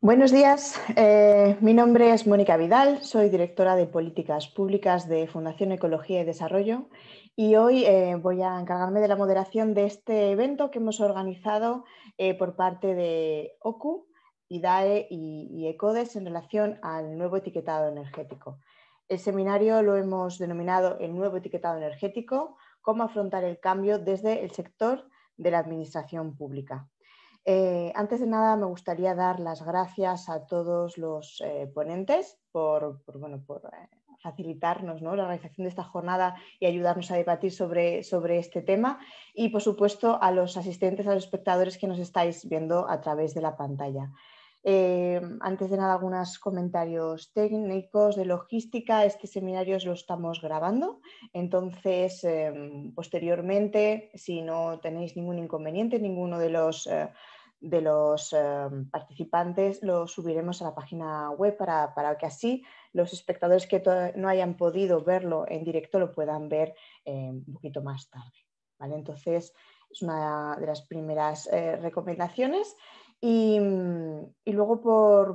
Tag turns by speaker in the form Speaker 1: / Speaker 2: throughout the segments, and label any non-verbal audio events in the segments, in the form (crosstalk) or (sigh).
Speaker 1: Buenos días, eh, mi nombre es Mónica Vidal, soy directora de Políticas Públicas de Fundación Ecología y Desarrollo y hoy eh, voy a encargarme de la moderación de este evento que hemos organizado eh, por parte de OCU, IDAE y ECODES en relación al nuevo etiquetado energético. El seminario lo hemos denominado el nuevo etiquetado energético, cómo afrontar el cambio desde el sector de la administración pública. Eh, antes de nada, me gustaría dar las gracias a todos los eh, ponentes por, por, bueno, por eh, facilitarnos ¿no? la realización de esta jornada y ayudarnos a debatir sobre, sobre, este tema. Y, por supuesto, a los asistentes, a los espectadores que nos estáis viendo a través de la pantalla. antes de nada, algunos comentarios técnicos de logística. Este seminario lo estamos grabando, entonces, posteriormente, si no tenéis ningún inconveniente, ninguno de los de los em, participantes lo subiremos a la página web para, que así los espectadores que no hayan podido verlo en directo lo puedan ver em, un poquito más tarde. ¿vale? Entonces, es una de las primeras eh, recomendaciones. Y, luego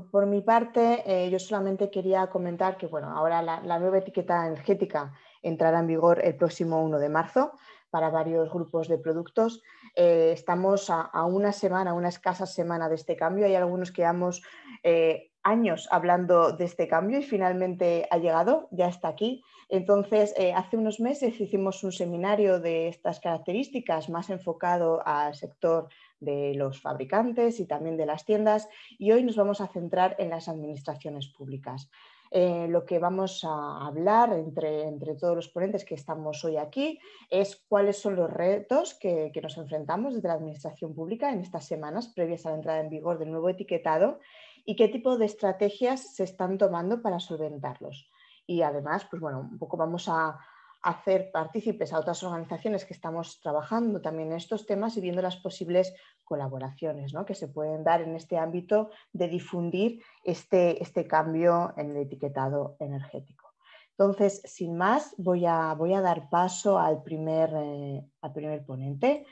Speaker 1: por, mi parte, eh, yo solamente quería comentar que bueno, ahora la nueva etiqueta energética entrará en vigor el próximo 1 de marzo, para varios grupos de productos. Eh, estamos a, una semana, una escasa semana de este cambio. Hay algunos que llevamos eh, años hablando de este cambio y finalmente ha llegado, ya está aquí. Entonces, eh, hace unos meses hicimos un seminario de estas características más enfocado al sector de los fabricantes y también de las tiendas y hoy nos vamos a centrar en las administraciones públicas. Eh, lo que vamos a hablar entre, todos los ponentes que estamos hoy aquí es cuáles son los retos que, que nos enfrentamos desde la Administración Pública en estas semanas previas a la entrada en vigor del nuevo etiquetado y qué tipo de estrategias se están tomando para solventarlos. Y además, pues bueno, un poco vamos a, hacer partícipes a otras organizaciones que estamos trabajando también en estos temas y viendo las posibles colaboraciones que se pueden dar en este ámbito de difundir este, este cambio en el etiquetado energético. Entonces, sin más, voy a, voy a dar paso al primer, eh, al primer ponente.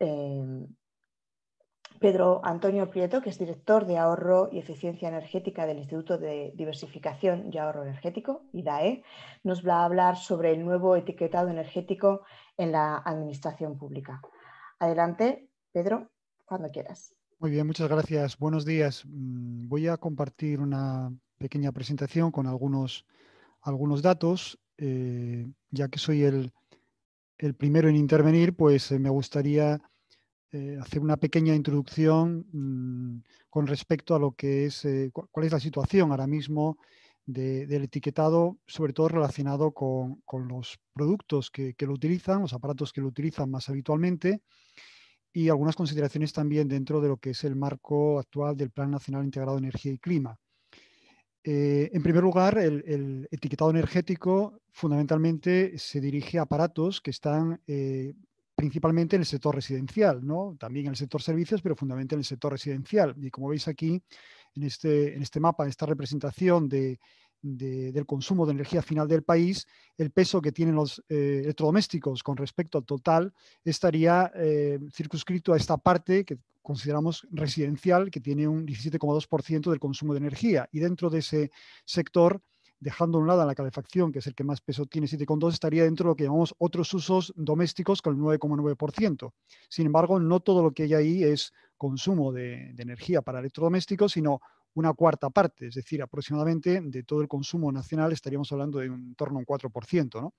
Speaker 1: Eh, Pedro Antonio Prieto, que es director de ahorro y eficiencia energética del Instituto de Diversificación y Ahorro Energético, IDAE, nos va a hablar sobre el nuevo etiquetado energético en la administración pública. Adelante, Pedro, cuando quieras.
Speaker 2: Muy bien, muchas gracias. Buenos días. Mm, voy a compartir una pequeña presentación con algunos, algunos datos. Eh, ya que soy el, el primero en intervenir, pues eh, me gustaría eh, hacer una pequeña introducción mm, con respecto a lo que es, eh, cuál es la situación ahora mismo del etiquetado, sobre todo relacionado con, los productos que, lo utilizan, los aparatos que lo utilizan más habitualmente y algunas consideraciones también dentro de lo que es el marco actual del Plan Nacional Integrado de Energía y Clima. Eh, en primer lugar, el, el, etiquetado energético fundamentalmente se dirige a aparatos que están principalmente en el sector residencial, ¿no? también en el sector servicios, pero fundamentalmente en el sector residencial. Y como veis aquí, en este, en este mapa, esta representación del consumo de energía final del país, el peso que tienen los eh, electrodomésticos con respecto al total estaría eh, circunscrito a esta parte que consideramos residencial, que tiene un 17,2% del consumo de energía. Y dentro de ese sector dejando a un lado la calefacción, que es el que más peso tiene, 7,2, estaría dentro de lo que llamamos otros usos domésticos con el 9,9%. Sin embargo, no todo lo que hay ahí es consumo de, energía para electrodomésticos, sino una cuarta parte, es decir, aproximadamente de todo el consumo nacional estaríamos hablando de un, torno a un 4%. ¿no?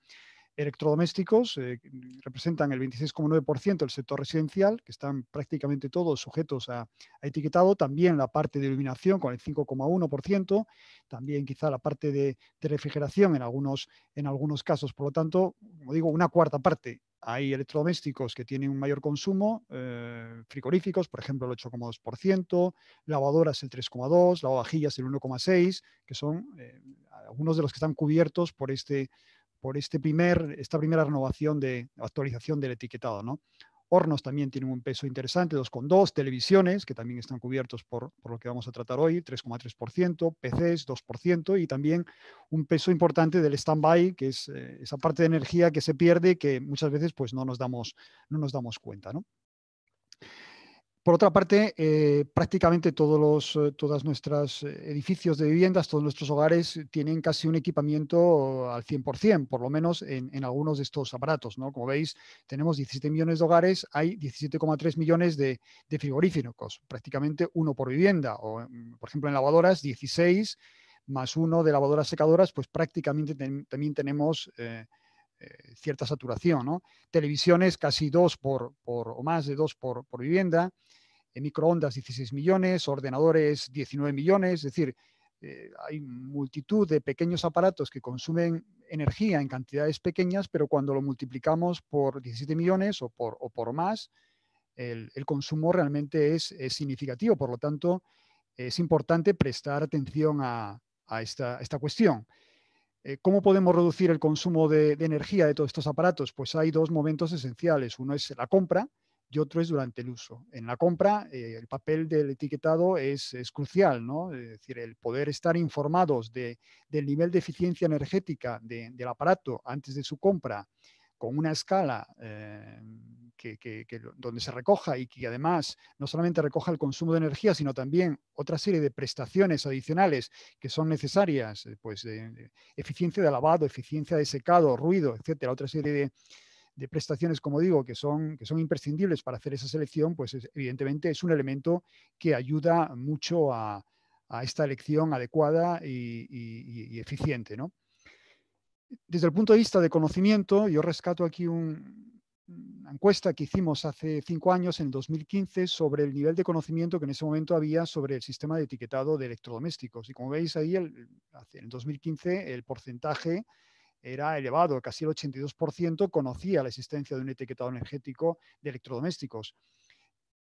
Speaker 2: electrodomésticos eh, representan el 26,9% del sector residencial, que están prácticamente todos sujetos a, etiquetado, también la parte de iluminación con el 5,1%, también quizá la parte de, refrigeración en algunos, en algunos casos. Por lo tanto, como digo, una cuarta parte. Hay electrodomésticos que tienen un mayor consumo, eh, frigoríficos, por ejemplo, el 8,2%, lavadoras el 3,2%, lavavajillas el 1,6%, que son eh, algunos de los que están cubiertos por este por este primer, esta primera renovación de actualización del etiquetado. ¿no? Hornos también tienen un peso interesante, 2,2, televisiones, que también están cubiertos por, lo que vamos a tratar hoy, 3,3%, PCs, 2%, y también un peso importante del stand-by, que es eh, esa parte de energía que se pierde que muchas veces pues, no, nos damos, no nos damos cuenta. ¿no? Por otra parte, eh, prácticamente todos los eh, todas eh, edificios de viviendas, todos nuestros hogares tienen casi un equipamiento al 100%, por lo menos en, algunos de estos aparatos. Como veis, tenemos 17 millones de hogares, hay 17,3 millones de, de, frigoríficos, prácticamente uno por vivienda, mm, por ejemplo en lavadoras 16 más uno de lavadoras secadoras, pues prácticamente también tenemos... cierta saturación. Televisiones casi dos por, o más de dos por, por vivienda microondas 16 millones, ordenadores 19 millones, es decir, eh, hay multitud de pequeños aparatos que consumen energía en cantidades pequeñas, pero cuando lo multiplicamos por 17 millones o por, más, el, consumo realmente es, significativo. Por lo tanto, es importante prestar atención a, esta, cuestión. Eh, ¿Cómo podemos reducir el consumo de energía de todos estos aparatos? Pues hay dos momentos esenciales. Uno es la compra, y otro es durante el uso. En la compra, eh, el papel del etiquetado es, crucial, ¿no? Es decir, el poder estar informados del nivel de eficiencia energética del aparato antes de su compra, con una escala eh, que, donde se recoja y que además no solamente recoja el consumo de energía, sino también otra serie de prestaciones adicionales que son necesarias, eh, pues eficiencia de lavado, eficiencia de secado, ruido, etcétera, otra serie de, de prestaciones, como digo, que son, que son imprescindibles para hacer esa selección, pues evidentemente es un elemento que ayuda mucho a, a esta elección adecuada y, eficiente. ¿no? Desde el punto de vista de conocimiento, yo rescato aquí una encuesta que hicimos hace cinco años, en 2015, sobre el nivel de conocimiento que en ese momento había sobre el sistema de etiquetado de electrodomésticos. Y como veis ahí, el, en 2015 el porcentaje era elevado, casi el 82% conocía la existencia de un etiquetado energético de electrodomésticos.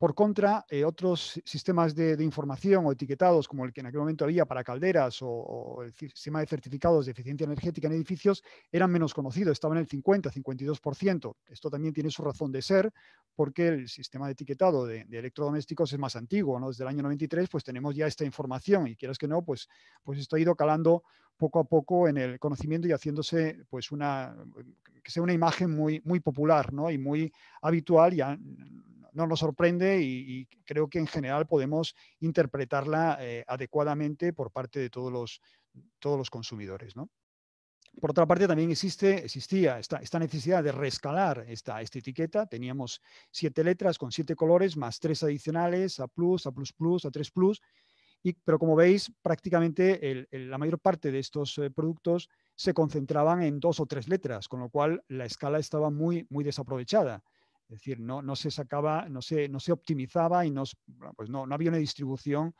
Speaker 2: Por contra, eh, otros sistemas de, información o etiquetados, como el que en aquel momento había para calderas o, el sistema de certificados de eficiencia energética en edificios, eran menos conocidos, estaban en el 50-52%. Esto también tiene su razón de ser, porque el sistema de etiquetado de, electrodomésticos es más antiguo, ¿no? desde el año 93, pues tenemos ya esta información y quieras que no, pues, pues esto ha ido calando poco a poco en el conocimiento y haciéndose pues una que sea una imagen muy, muy popular ¿no? y muy habitual no nos sorprende y, creo que en general podemos interpretarla eh, adecuadamente por parte de todos los, consumidores. Por otra parte, también existe, existía esta, necesidad de rescalar esta, etiqueta. Teníamos siete letras con siete colores, más tres adicionales, A+, plus A++, plus A3+, y, pero como veis, prácticamente la mayor parte de estos eh, productos se concentraban en dos o tres letras, con lo cual la escala estaba muy, muy desaprovechada. Es decir, no, no se sacaba, no se, no se optimizaba y no, pues no, había una distribución,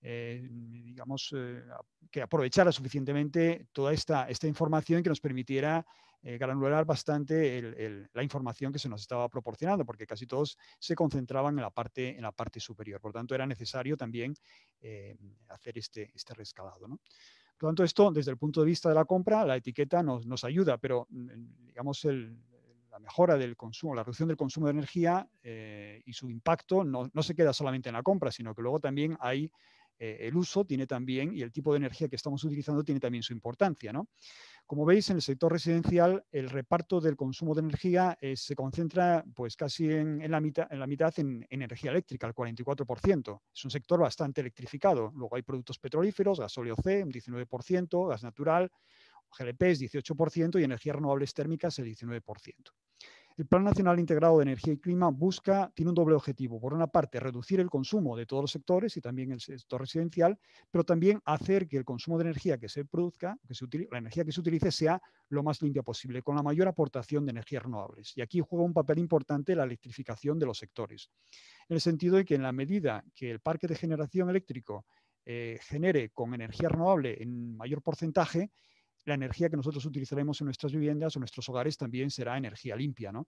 Speaker 2: eh, digamos, eh, que aprovechara suficientemente toda esta, esta información que nos permitiera eh, granular bastante la información que se nos estaba proporcionando, porque casi todos se concentraban en la parte, en la parte superior. Por lo tanto, era necesario también hacer este, este rescalado. Por lo tanto, esto, desde el punto de vista de la compra, la etiqueta nos, nos ayuda, pero mm, digamos, el, la mejora del consumo, la reducción del consumo de energía eh, y su impacto no, se queda solamente en la compra, sino que luego también hay eh, el uso, tiene también, y el tipo de energía que estamos utilizando tiene también su importancia. Como veis, en el sector residencial el reparto del consumo de energía eh, se concentra pues, casi en, en, la mitad, en la mitad en, energía eléctrica, el 44%. Es un sector bastante electrificado. Luego hay productos petrolíferos, gasóleo C, un 19%, gas natural, GLP es 18% y energías renovables térmicas el 19%. El Plan Nacional Integrado de Energía y Clima busca, tiene un doble objetivo. Por una parte, reducir el consumo de todos los sectores y también el sector residencial, pero también hacer que el consumo de energía que se produzca, que se utilice, la energía que se utilice, sea lo más limpia posible, con la mayor aportación de energías renovables. Y aquí juega un papel importante la electrificación de los sectores. En el sentido de que en la medida que el parque de generación eléctrico eh, genere con energía renovable en mayor porcentaje, la energía que nosotros utilizaremos en nuestras viviendas o nuestros hogares también será energía limpia, ¿no?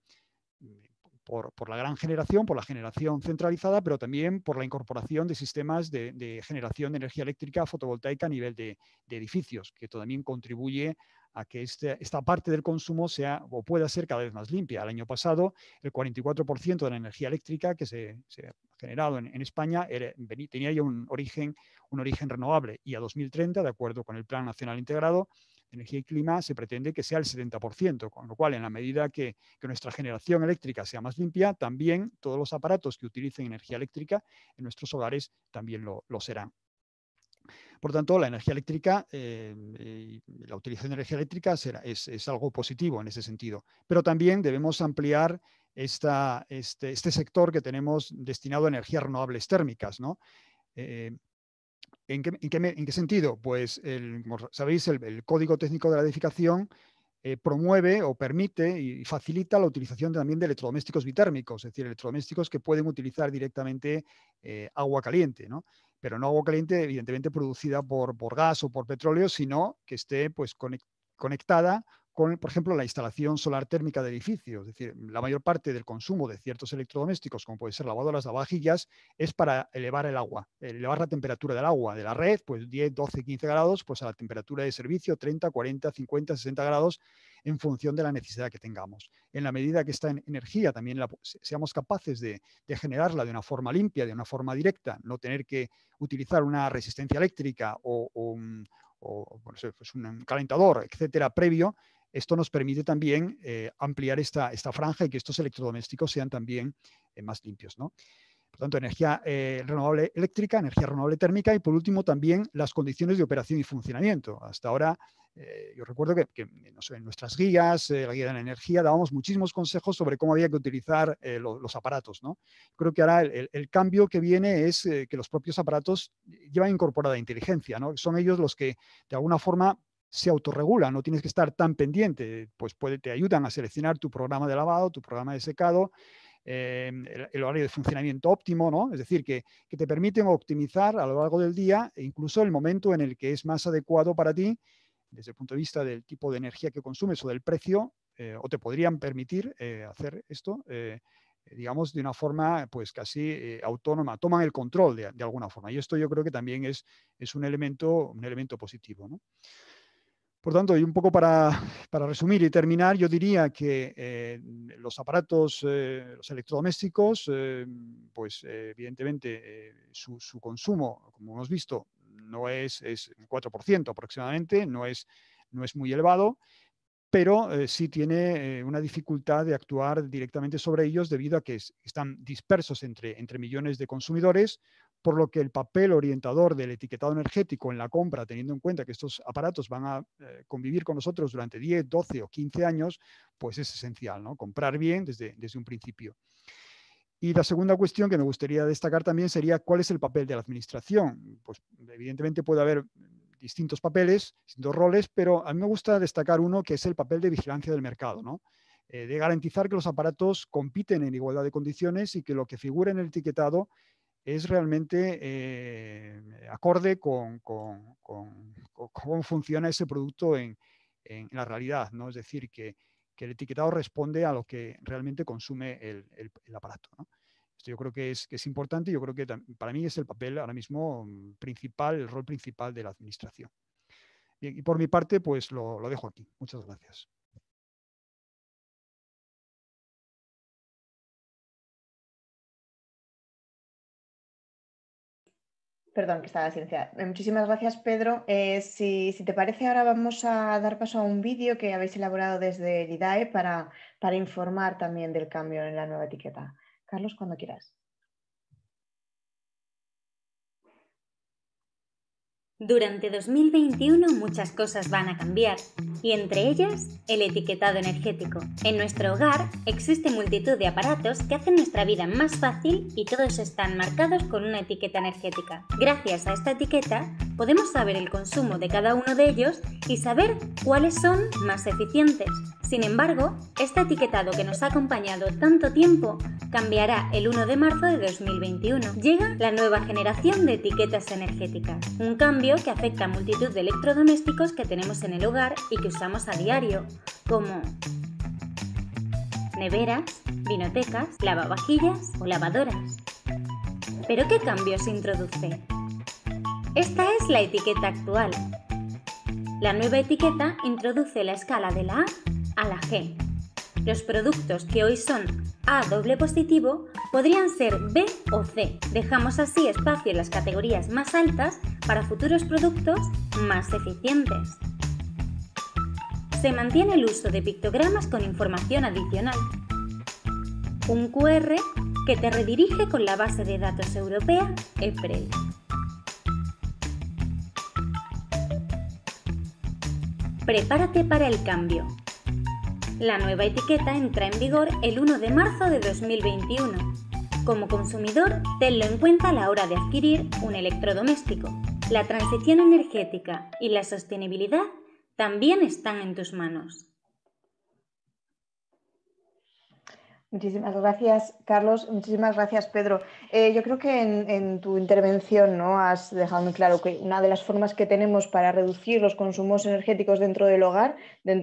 Speaker 2: Por, la gran generación, por la generación centralizada, pero también por la incorporación de sistemas de, generación de energía eléctrica fotovoltaica a nivel de, edificios, que también contribuye a que este, esta parte del consumo sea o pueda ser cada vez más limpia. El año pasado, el 44% de la energía eléctrica que se, ha generado en, España tenía ya un origen, un origen renovable y a 2030, de acuerdo con el Plan Nacional Integrado, energía y clima se pretende que sea el 70%, con lo cual en la medida que, nuestra generación eléctrica sea más limpia, también todos los aparatos que utilicen energía eléctrica en nuestros hogares también lo, lo serán. Por tanto, la energía eléctrica, eh, la utilización de energía eléctrica es, algo positivo en ese sentido. Pero también debemos ampliar esta, este, este sector que tenemos destinado a energías renovables térmicas. ¿no? Eh, ¿En qué, sentido? Pues, el, como sabéis, el, Código Técnico de la Edificación eh, promueve o permite y facilita la utilización también de electrodomésticos bitérmicos, es decir, electrodomésticos que pueden utilizar directamente eh, agua caliente, ¿no? pero no agua caliente, evidentemente, producida por, por gas o por petróleo, sino que esté pues, conectada con, por ejemplo, la instalación solar térmica de edificios, Es decir, la mayor parte del consumo de ciertos electrodomésticos, como puede ser lavadoras, lavavajillas, es para elevar el agua, elevar la temperatura del agua de la red, pues 10, 12, 15 grados, pues a la temperatura de servicio 30, 40, 50, 60 grados, en función de la necesidad que tengamos. En la medida que esta energía también seamos capaces de, generarla de una forma limpia, de una forma directa, no tener que utilizar una resistencia eléctrica o, pues un calentador, etcétera, previo, esto nos permite también eh, ampliar esta, esta, franja y que estos electrodomésticos sean también eh, más limpios. ¿no? Por tanto, energía eh, renovable eléctrica, energía renovable térmica y por último también las condiciones de operación y funcionamiento. Hasta ahora, yo recuerdo que, en nuestras guías, la guía de la energía, dábamos muchísimos consejos sobre cómo había que utilizar los aparatos. ¿no? Creo que ahora el, el cambio que viene es que los propios aparatos llevan incorporada inteligencia. ¿no? Son ellos los que de alguna forma se autorregula, no tienes que estar tan pendiente, pues te ayudan a seleccionar tu programa de lavado, tu programa de secado, eh, el, horario de funcionamiento óptimo, ¿no? Es decir, que, te permiten optimizar a lo largo del día e incluso el momento en el que es más adecuado para ti, desde el punto de vista del tipo de energía que consumes o del precio, eh, o te podrían permitir eh, hacer esto digamos, de una forma pues casi autónoma, toman el control de, alguna forma. Y esto yo creo que también es, es un, elemento, un elemento positivo. ¿no? Por tanto, y un poco para, para resumir y terminar, yo diría que eh, los aparatos, eh, los electrodomésticos, eh, pues evidentemente su, consumo, como hemos visto, no es, es un 4% aproximadamente, no es, no es muy elevado, pero sí tiene una dificultad de actuar directamente sobre ellos debido a que están dispersos entre, entre millones de consumidores, por lo que el papel orientador del etiquetado energético en la compra, teniendo en cuenta que estos aparatos van a eh, convivir con nosotros durante 10, 12 o 15 años, pues es esencial, ¿no? Comprar bien desde, un principio. Y la segunda cuestión que me gustaría destacar también sería cuál es el papel de la administración. Pues evidentemente puede haber distintos papeles, distintos roles, pero a mí me gusta destacar uno que es el papel de vigilancia del mercado, ¿no? Eh, de garantizar que los aparatos compiten en igualdad de condiciones y que lo que figura en el etiquetado es realmente eh, acorde con, cómo funciona ese producto en, la realidad, ¿no? Es decir, que, el etiquetado responde a lo que realmente consume el, aparato, Esto yo creo que es, que es importante y yo creo que para mí es el papel ahora mismo mm, principal, el rol principal de la administración. y por mi parte, pues lo dejo aquí. Muchas gracias.
Speaker 1: Perdón, que estaba silenciada. Eh, muchísimas gracias, Pedro. Eh, si, te parece, ahora vamos a dar paso a un vídeo que habéis elaborado desde el para, para informar también del cambio en la nueva etiqueta. Carlos, cuando quieras.
Speaker 3: Durante 2021 muchas cosas van a cambiar y entre ellas el etiquetado energético. En nuestro hogar existe multitud de aparatos que hacen nuestra vida más fácil y todos están marcados con una etiqueta energética. Gracias a esta etiqueta podemos saber el consumo de cada uno de ellos y saber cuáles son más eficientes. Sin embargo, este etiquetado que nos ha acompañado tanto tiempo cambiará el 1 de marzo de 2021. Llega la nueva generación de etiquetas energéticas, un cambio que afecta a multitud de electrodomésticos que tenemos en el hogar y que usamos a diario, como neveras, vinotecas, lavavajillas o lavadoras. ¿Pero qué cambio se introduce? Esta es la etiqueta actual. La nueva etiqueta introduce la escala de la A a la G. Los productos que hoy son A doble positivo podrían ser B o C. Dejamos así espacio en las categorías más altas para futuros productos más eficientes. Se mantiene el uso de pictogramas con información adicional. Un QR que te redirige con la base de datos europea EPREL. Prepárate para el cambio. La nueva etiqueta entra en vigor el 1 de marzo de 2021. Como consumidor, tenlo en cuenta a la hora de adquirir un electrodoméstico. La transición energética y la sostenibilidad también están en tus manos.
Speaker 1: Muchísimas gracias, Carlos. Muchísimas gracias, Pedro. Eh, yo creo que en, tu intervención ¿no? has dejado muy claro que una de las formas que tenemos para reducir los consumos energéticos dentro del hogar,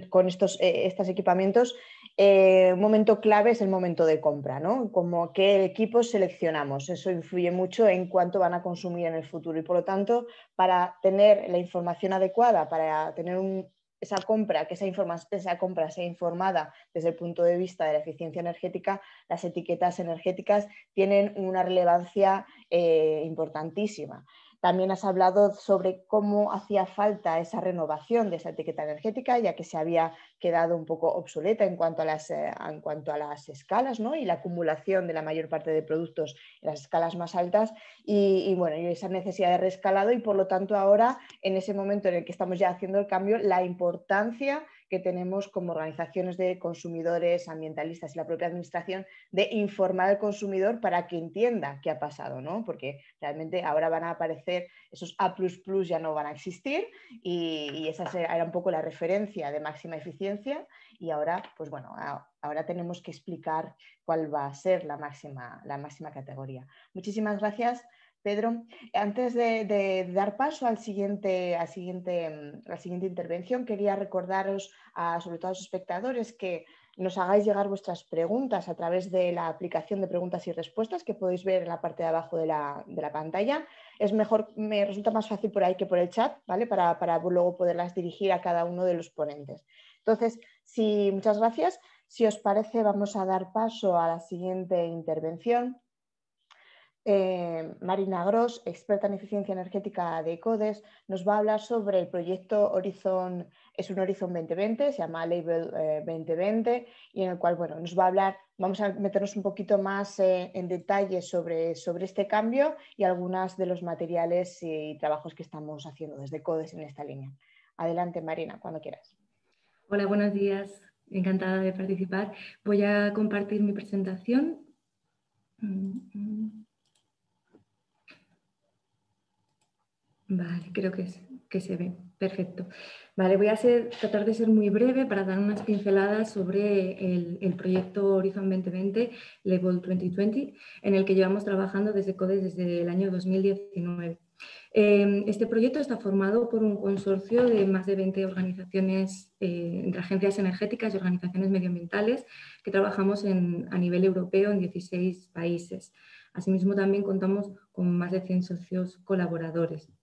Speaker 1: con estos, eh, estos equipamientos, eh, un momento clave es el momento de compra, ¿no? Como qué equipos seleccionamos. Eso influye mucho en cuánto van a consumir en el futuro y, por lo tanto, para tener la información adecuada, para tener un esa compra, que esa, compra sea informada desde el punto de vista de la eficiencia energética, las etiquetas energéticas tienen una relevancia eh, importantísima. También has hablado sobre cómo hacía falta esa renovación de esa etiqueta energética, ya que se había quedado un poco obsoleta en cuanto a las, eh, en cuanto a las escalas ¿no? y la acumulación de la mayor parte de productos en las escalas más altas y, bueno, y esa necesidad de rescalado y por lo tanto ahora en ese momento en el que estamos ya haciendo el cambio, la importancia que tenemos como organizaciones de consumidores, ambientalistas y la propia administración, de informar al consumidor para que entienda qué ha pasado, ¿no? Porque realmente ahora van a aparecer esos A ya no van a existir y, esa era un poco la referencia de máxima eficiencia y ahora, pues bueno, ahora tenemos que explicar cuál va a ser la máxima, la máxima categoría. Muchísimas gracias. Pedro, antes de, dar paso al siguiente, a mm, la siguiente intervención, quería recordaros, a, sobre todo a los espectadores, que nos hagáis llegar vuestras preguntas a través de la aplicación de preguntas y respuestas que podéis ver en la parte de abajo de la, pantalla. Es mejor, me resulta más fácil por ahí que por el chat, ¿vale? Para, para luego poderlas dirigir a cada uno de los ponentes. Entonces, sí, muchas gracias. Si os parece, vamos a dar paso a la siguiente intervención eh, Marina Gross, experta en eficiencia energética de CODES, nos va a hablar sobre el proyecto Horizon, es un Horizon 2020, se llama Label 2020, eh, y en el cual bueno, nos va a hablar, vamos a meternos un poquito más eh, en detalle sobre, sobre este cambio y algunos de los materiales y trabajos que estamos haciendo desde CODES en esta línea. Adelante, Marina, cuando quieras.
Speaker 4: Hola, buenos días. Encantada de participar. Voy a compartir mi presentación. Mm, mm. Vale, creo que, se ve. Perfecto. Vale, voy a tratar de ser muy breve para dar unas pinceladas sobre el, proyecto Horizon 2020, Level 2020, en el que llevamos trabajando desde CODES desde el año 2019. Em, este proyecto está formado por un consorcio de más de 20 organizaciones, eh, entre agencias energéticas y organizaciones medioambientales, que trabajamos a nivel europeo en 16 países. Asimismo, también contamos con más de 100 socios colaboradores.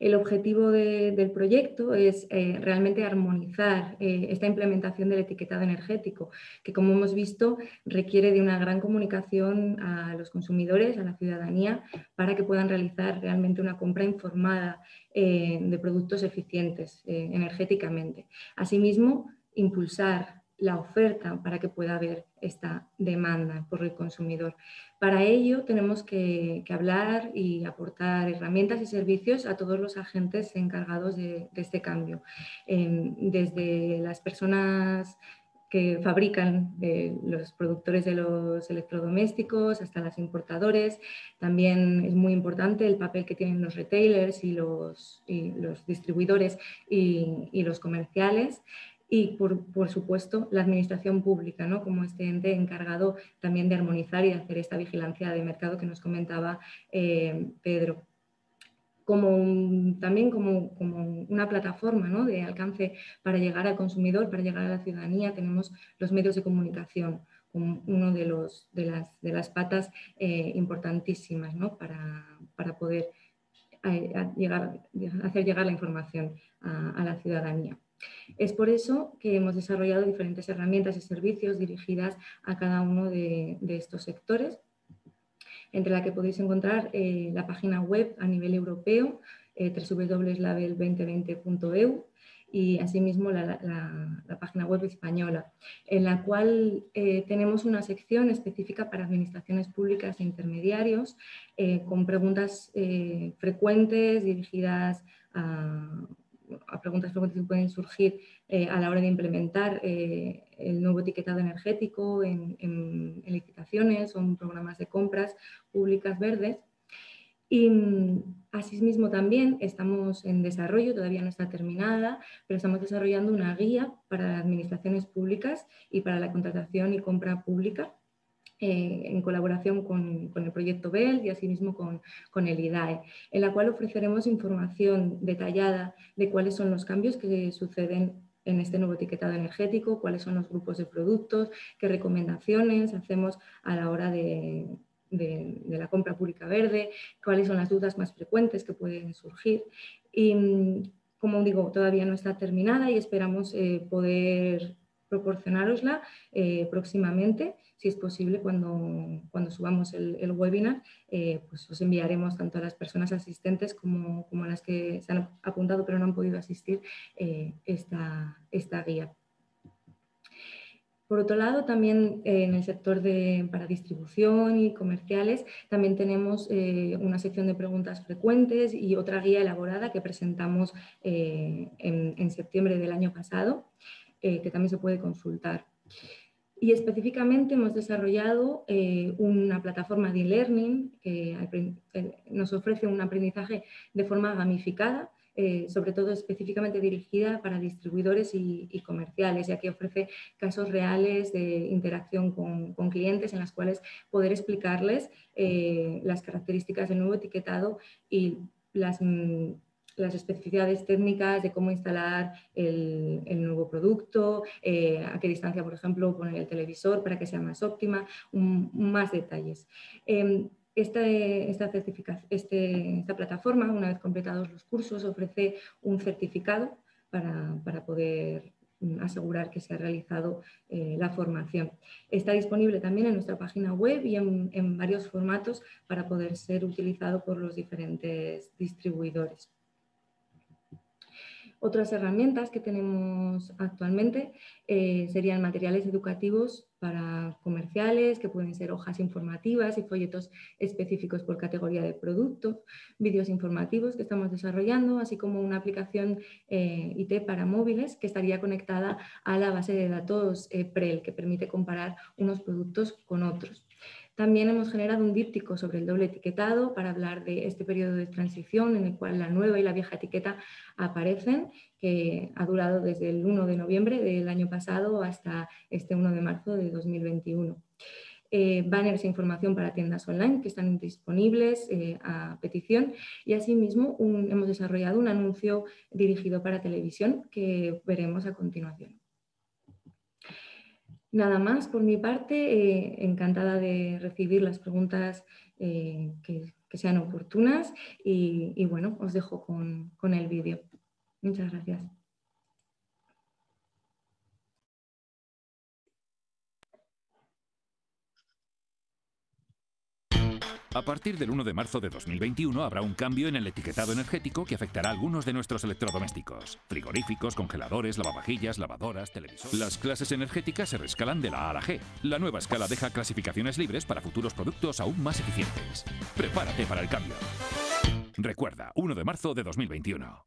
Speaker 4: El objetivo del proyecto es eh, realmente armonizar eh, esta implementación del etiquetado energético, que como hemos visto requiere de una gran comunicación a los consumidores, a la ciudadanía, para que puedan realizar realmente una compra informada eh, de productos eficientes energéticamente. Asimismo, impulsar la oferta para que pueda haber esta demanda por el consumidor. Para ello tenemos que, hablar y aportar herramientas y servicios a todos los agentes encargados de, este cambio, em, desde las personas que fabrican eh, los productores de los electrodomésticos hasta las importadores. También es muy importante el papel que tienen los retailers y los, distribuidores y los comerciales y, por, supuesto, la Administración Pública, como este ente encargado también de armonizar y de hacer esta vigilancia de mercado que nos comentaba eh, Pedro. Como también como, una plataforma de alcance para llegar al consumidor, para llegar a la ciudadanía, tenemos los medios de comunicación como una de, los, de, las, patas eh, importantísimas para, poder eh, llegar, hacer llegar la información a la ciudadanía. Es por eso que hemos desarrollado diferentes herramientas y servicios dirigidas a cada uno de, estos sectores, entre la que podéis encontrar eh, la página web a nivel europeo, eh, www.label2020.eu, y asimismo la, página web española, en la cual eh, tenemos una sección específica para administraciones públicas e intermediarios eh, con preguntas frecuentes dirigidas a, a preguntas que pueden surgir eh, a la hora de implementar eh, el nuevo etiquetado energético en, licitaciones o en programas de compras públicas verdes. Y mm, asimismo también estamos en desarrollo, todavía no está terminada, pero estamos desarrollando una guía para administraciones públicas y para la contratación y compra pública eh, en colaboración con, el proyecto BEL y asimismo con, con, el IDAE, en la cual ofreceremos información detallada de cuáles son los cambios que suceden en este nuevo etiquetado energético, cuáles son los grupos de productos, qué recomendaciones hacemos a la hora de, la compra pública verde, cuáles son las dudas más frecuentes que pueden surgir. Y, mm, como digo, todavía no está terminada y esperamos eh, poder proporcionárosla eh, próximamente, si es posible, cuando, subamos el, webinar, eh, pues os enviaremos tanto a las personas asistentes como, a las que se han apuntado pero no han podido asistir eh, esta, guía. Por otro lado, también en el sector para distribución y comerciales, también tenemos una sección de preguntas frecuentes y otra guía elaborada que presentamos en, en, septiembre del año pasado. Eh, que también se puede consultar. Y específicamente hemos desarrollado eh, una plataforma de e-learning que eh, nos ofrece un aprendizaje de forma gamificada, sobre todo específicamente dirigida para distribuidores y, comerciales, ya que ofrece casos reales de interacción con, clientes en las cuales poder explicarles las características del nuevo etiquetado y las mm, las especificidades técnicas de cómo instalar el, nuevo producto, eh, a qué distancia, por ejemplo, poner el televisor para que sea más óptima, más detalles. Em, este, este, esta, plataforma, una vez completados los cursos, ofrece un certificado para, poder mm, asegurar que se ha realizado eh, la formación. Está disponible también en nuestra página web y en varios formatos para poder ser utilizado por los diferentes distribuidores. Otras herramientas que tenemos actualmente eh, serían materiales educativos para comerciales, que pueden ser hojas informativas y folletos específicos por categoría de producto, vídeos informativos que estamos desarrollando, así como una aplicación eh, IT para móviles que estaría conectada a la base de datos eh, PREL, que permite comparar unos productos con otros. También hemos generado un díptico sobre el doble etiquetado para hablar de este periodo de transición en el cual la nueva y la vieja etiqueta aparecen, que ha durado desde el 1 de noviembre del año pasado hasta este 1 de marzo de 2021. Eh, banners e información para tiendas online que están disponibles eh, a petición y asimismo hemos desarrollado un anuncio dirigido para televisión que veremos a continuación. Nada más por mi parte, eh, encantada de recibir las preguntas eh, que, sean oportunas y, bueno, os dejo con, con el vídeo. Muchas gracias.
Speaker 5: A partir del 1 de marzo de 2021 habrá un cambio en el etiquetado energético que afectará a algunos de nuestros electrodomésticos. Frigoríficos, congeladores, lavavajillas, lavadoras, televisores... Las clases energéticas se rescalan de la A a la G. La nueva escala deja clasificaciones libres para futuros productos aún más eficientes. Prepárate para el cambio. Recuerda, 1 de marzo de 2021.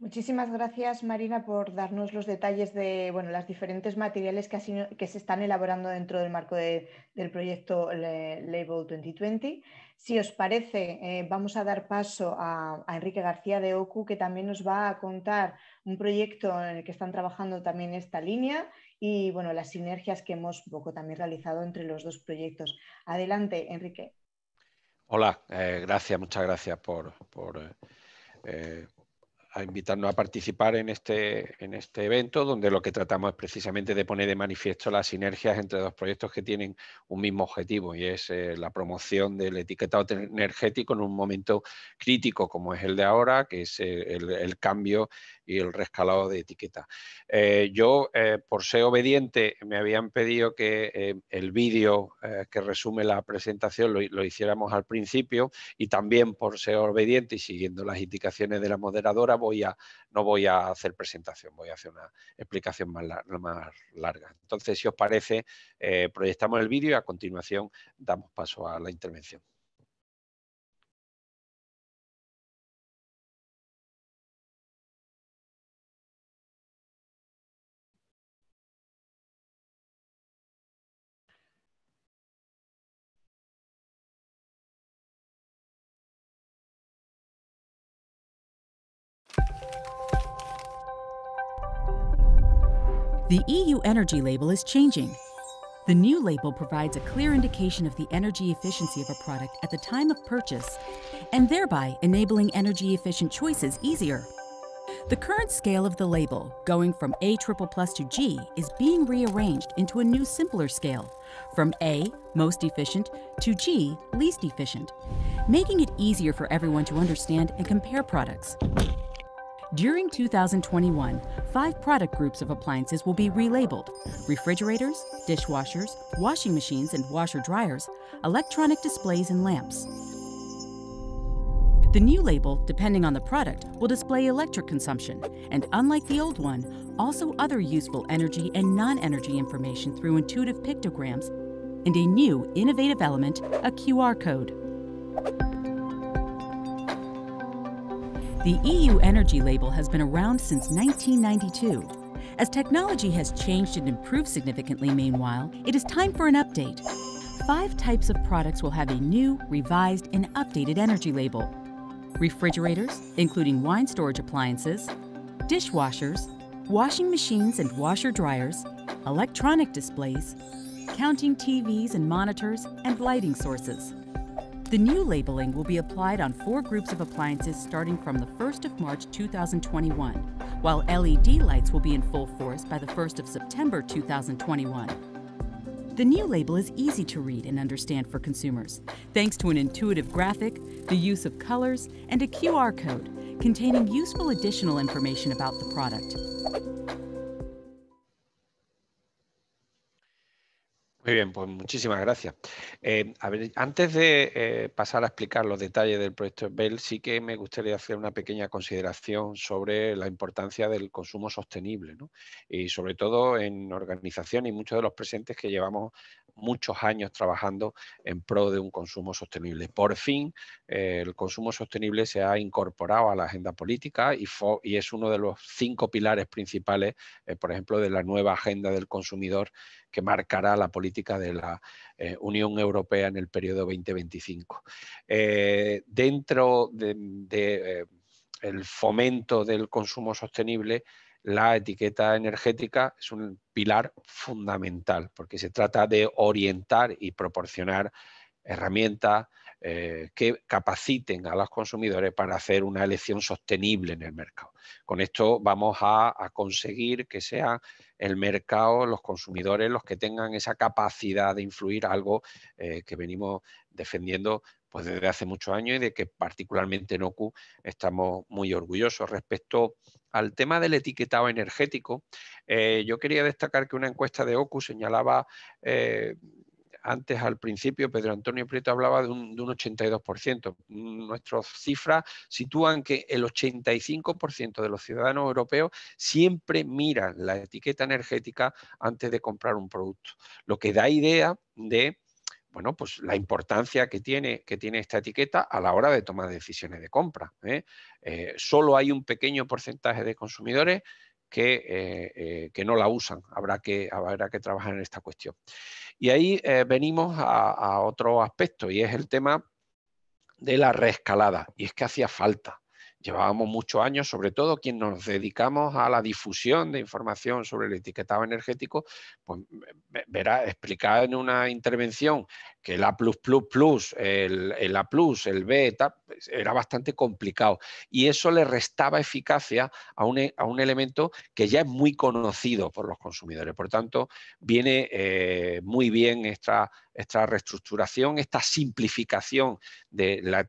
Speaker 1: Muchísimas gracias, Marina, por darnos los detalles de bueno, las diferentes materiales que, se están elaborando dentro del marco del proyecto Label 2020. Si os parece, eh, vamos a dar paso a, Enrique García de OCU, que también nos va a contar un proyecto en el que están trabajando también esta línea y bueno, las sinergias que hemos poco también realizado entre los dos proyectos. Adelante, Enrique.
Speaker 5: Hola, eh, gracias, muchas gracias por... por eh, a invitarnos a participar en este, en este evento, donde lo que tratamos es precisamente de poner de manifiesto las sinergias entre dos proyectos que tienen un mismo objetivo y es eh, la promoción del etiquetado energético en un momento crítico como es el de ahora, que es eh, el, el, cambio y el rescalado de etiqueta. Eh, yo, eh, por ser obediente, me habían pedido que eh, el vídeo que resume la presentación lo, hiciéramos al principio y también por ser obediente y siguiendo las indicaciones de la moderadora voy a, no voy a hacer presentación, voy a hacer una explicación más larga. Entonces, si os parece, proyectamos el vídeo y a continuación damos paso a la intervención.
Speaker 6: The EU energy label is changing. The new label provides a clear indication of the energy efficiency of a product at the time of purchase and thereby enabling energy efficient choices easier. The current scale of the label, going from A++ to G, is being rearranged into a new simpler scale, from A, most efficient, to G, least efficient, making it easier for everyone to understand and compare products. During 2021, five product groups of appliances will be relabeled refrigerators, dishwashers, washing machines and washer dryers, electronic displays, and lamps. The new label, depending on the product, will display electric consumption, and unlike the old one, also other useful energy and non-energy information through intuitive pictograms and a new innovative element, a QR code. The EU energy label has been around since 1992. As technology has changed and improved significantly meanwhile, it is time for an update. Five types of products will have a new, revised, and updated energy label. Refrigerators, including wine storage appliances, dishwashers, washing machines and washer dryers, electronic displays, counting TVs and monitors, and lighting sources. The new labeling will be applied on four groups of appliances starting from the 1st of March 2021, while LED lights will be in full force by the 1st of September 2021. The new label is easy to read and understand for consumers, thanks to an intuitive graphic, the use of colors, and a QR code containing useful additional information about the product.
Speaker 5: Muy bien, pues muchísimas gracias. Eh, a ver, antes de eh, pasar a explicar los detalles del proyecto Bell, sí que me gustaría hacer una pequeña consideración sobre la importancia del consumo sostenible, ¿no? y sobre todo en organización y muchos de los presentes que llevamos muchos años trabajando en pro de un consumo sostenible. Por fin, eh, el consumo sostenible se ha incorporado a la agenda política y, es uno de los cinco pilares principales, eh, por ejemplo, de la nueva agenda del consumidor que marcará la política de la eh, Unión Europea en el periodo 2025. dentro del de, fomento del consumo sostenible, la etiqueta energética es un pilar fundamental porque se trata de orientar y proporcionar herramientas eh, que capaciten a los consumidores para hacer una elección sostenible en el mercado. Con esto vamos a, conseguir que sea el mercado, los consumidores, los que tengan esa capacidad de influir algo eh, que venimos defendiendo pues desde hace muchos años y de que particularmente en OCU estamos muy orgullosos. Respecto al tema del etiquetado energético, eh, yo quería destacar que una encuesta de OCU señalaba... Eh, antes al principio Pedro Antonio Prieto hablaba de un, de un 82%. Mm, nuestras cifras sitúan que el 85% de los ciudadanos europeos siempre miran la etiqueta energética antes de comprar un producto, lo que da idea de bueno, pues la importancia que tiene, que tiene esta etiqueta a la hora de tomar decisiones de compra. ¿eh? Eh, solo hay un pequeño porcentaje de consumidores eh, que, no la usan. Habrá que, habrá que trabajar en esta cuestión. Y ahí venimos a, a otro aspecto y es el tema de la reescalada. Y es que hacía falta llevábamos muchos años, sobre todo quienes nos dedicamos a la difusión de información sobre el etiquetado energético, pues verá explicada en una intervención que el A+++, el, el A+, el B, pues, era bastante complicado. Y eso le restaba eficacia a un, elemento que ya es muy conocido por los consumidores. Por tanto, viene eh, muy bien esta esta reestructuración, esta simplificación de la,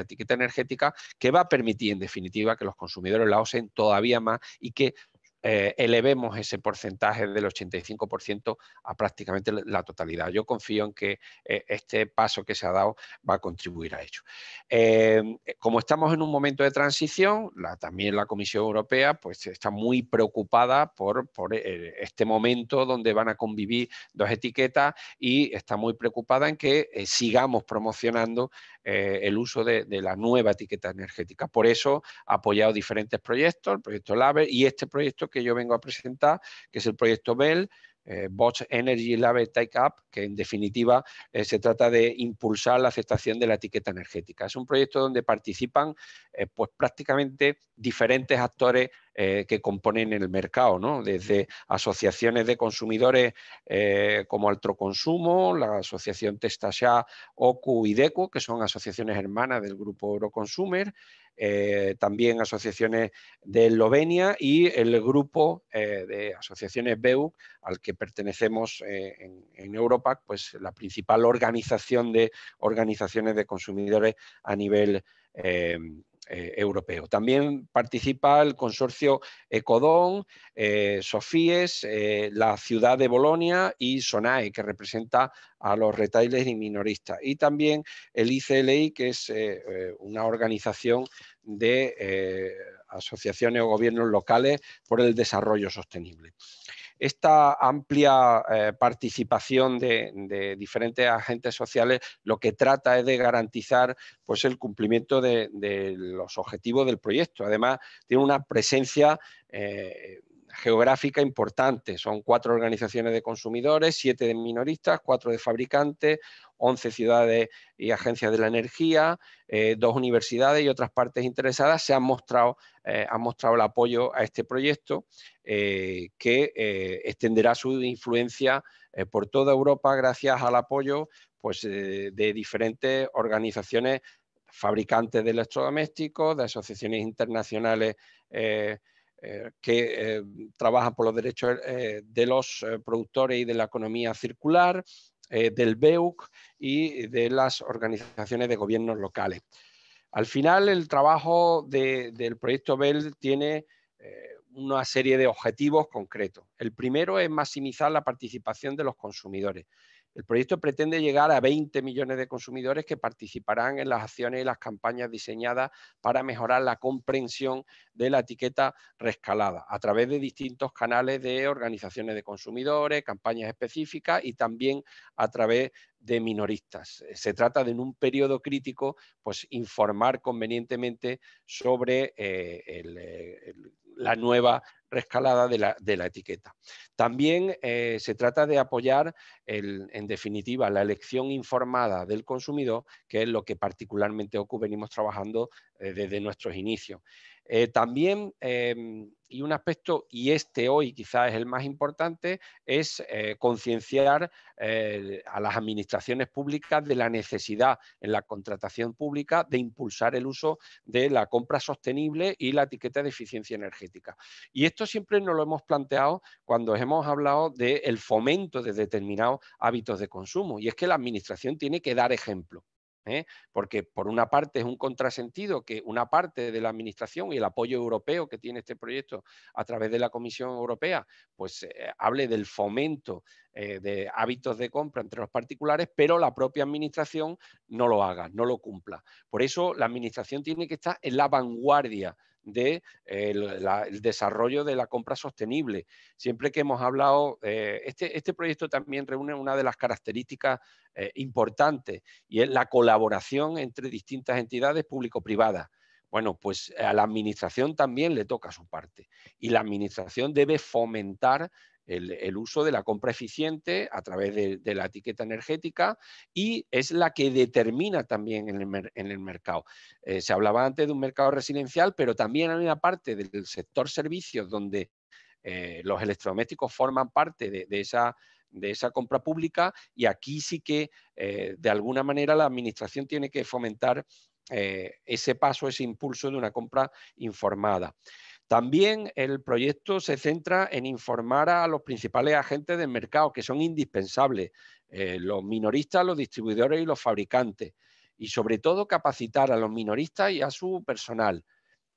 Speaker 5: etiqueta energética que va a permitir en definitiva que los consumidores la usen todavía más y que eh, elevemos ese porcentaje del 85% a prácticamente la totalidad. Yo confío en que eh, este paso que se ha dado va a contribuir a ello. Em, eh, como estamos en un momento de transición, también la Comisión Europea pues, está muy preocupada por este momento donde van a convivir dos etiquetas y está muy preocupada en que sigamos promocionando eh, el uso de, la nueva etiqueta energética. Por eso ha apoyado diferentes proyectos, el proyecto LABER y este proyecto que yo vengo a presentar, que es el proyecto BEL, eh, Bots Energy Lab Take Up, que en definitiva eh, se trata de impulsar la aceptación de la etiqueta energética. Es un proyecto donde participan eh, pues prácticamente diferentes actores eh, que componen el mercado, ¿no? desde asociaciones de consumidores como Altroconsumo, la asociación Testasha, OCU y DECO, que son asociaciones hermanas del grupo Euroconsumer, eh, también asociaciones de Eslovenia y el grupo eh, de asociaciones BEU, al que pertenecemos eh, en, en, Europa, pues la principal organización de organizaciones de consumidores a nivel eh, europeo. También participa el consorcio Ecodon, eh, Sofíes, Sofies, eh, la ciudad de Bolonia y Sonae, que representa a los retailers y minoristas. Y también el ICLI, que es una organización de asociaciones o gobiernos locales por el desarrollo sostenible esta amplia eh, participación de, diferentes agentes sociales lo que trata es de garantizar pues, el cumplimiento de, los objetivos del proyecto. Además, tiene una presencia eh, geográfica importante. Son cuatro organizaciones de consumidores, siete de minoristas, cuatro de fabricantes, once ciudades y agencias de la energía, eh, dos universidades y otras partes interesadas se han mostrado, eh, mostrado el apoyo a este proyecto eh, que extenderá su influencia por toda Europa gracias al apoyo pues, de diferentes organizaciones fabricantes de electrodomésticos, de asociaciones internacionales eh, que eh, trabaja por los derechos eh, de los productores y de la economía circular, del BEUC y de las organizaciones de gobiernos locales. Al final, el trabajo del proyecto BEL tiene una serie de objetivos concretos. El primero es maximizar la participación de los consumidores. El proyecto pretende llegar a 20 millones de consumidores que participarán en las acciones y las campañas diseñadas para mejorar la comprensión de la etiqueta rescalada a través de distintos canales de organizaciones de consumidores, campañas específicas y también a través de minoristas. Eh, se trata de en un periodo crítico pues, informar convenientemente sobre eh, el eh, la nueva rescalada de la, etiqueta. También eh, se trata de apoyar, en definitiva, la elección informada del consumidor, que es lo que particularmente OCU venimos trabajando eh, desde nuestros inicios. Eh, también, em, y un aspecto, y este hoy quizás es el más importante, es eh, concienciar eh, a las administraciones públicas de la necesidad en la contratación pública de impulsar el uso de la compra sostenible y la etiqueta de eficiencia energética. Y esto siempre nos lo hemos planteado cuando hemos hablado del fomento de determinados hábitos de consumo, y es que la administración tiene que dar ejemplo. ¿eh? porque por una parte es un contrasentido que una parte de la Administración y el apoyo europeo que tiene este proyecto a través de la Comisión Europea, pues eh, hable del fomento eh, de hábitos de compra entre los particulares, pero la propia Administración no lo haga, no lo cumpla. Por eso la Administración tiene que estar en la vanguardia del de, eh, desarrollo de la compra sostenible. Siempre que hemos hablado, eh, este, este, proyecto también reúne una de las características eh, importantes y es la colaboración entre distintas entidades público-privadas. Bueno, pues a la administración también le toca su parte y la administración debe fomentar el, uso de la compra eficiente a través de, la etiqueta energética y es la que determina también en el, mercado. Eh, se hablaba antes de un mercado residencial, pero también hay una parte del sector servicios donde eh, los electrodomésticos forman parte de, esa, compra pública y aquí sí que eh, de alguna manera la administración tiene que fomentar ese paso, ese impulso de una compra informada. También el proyecto se centra en informar a los principales agentes del mercado, que son indispensables, eh, los minoristas, los distribuidores y los fabricantes, y sobre todo capacitar a los minoristas y a su personal.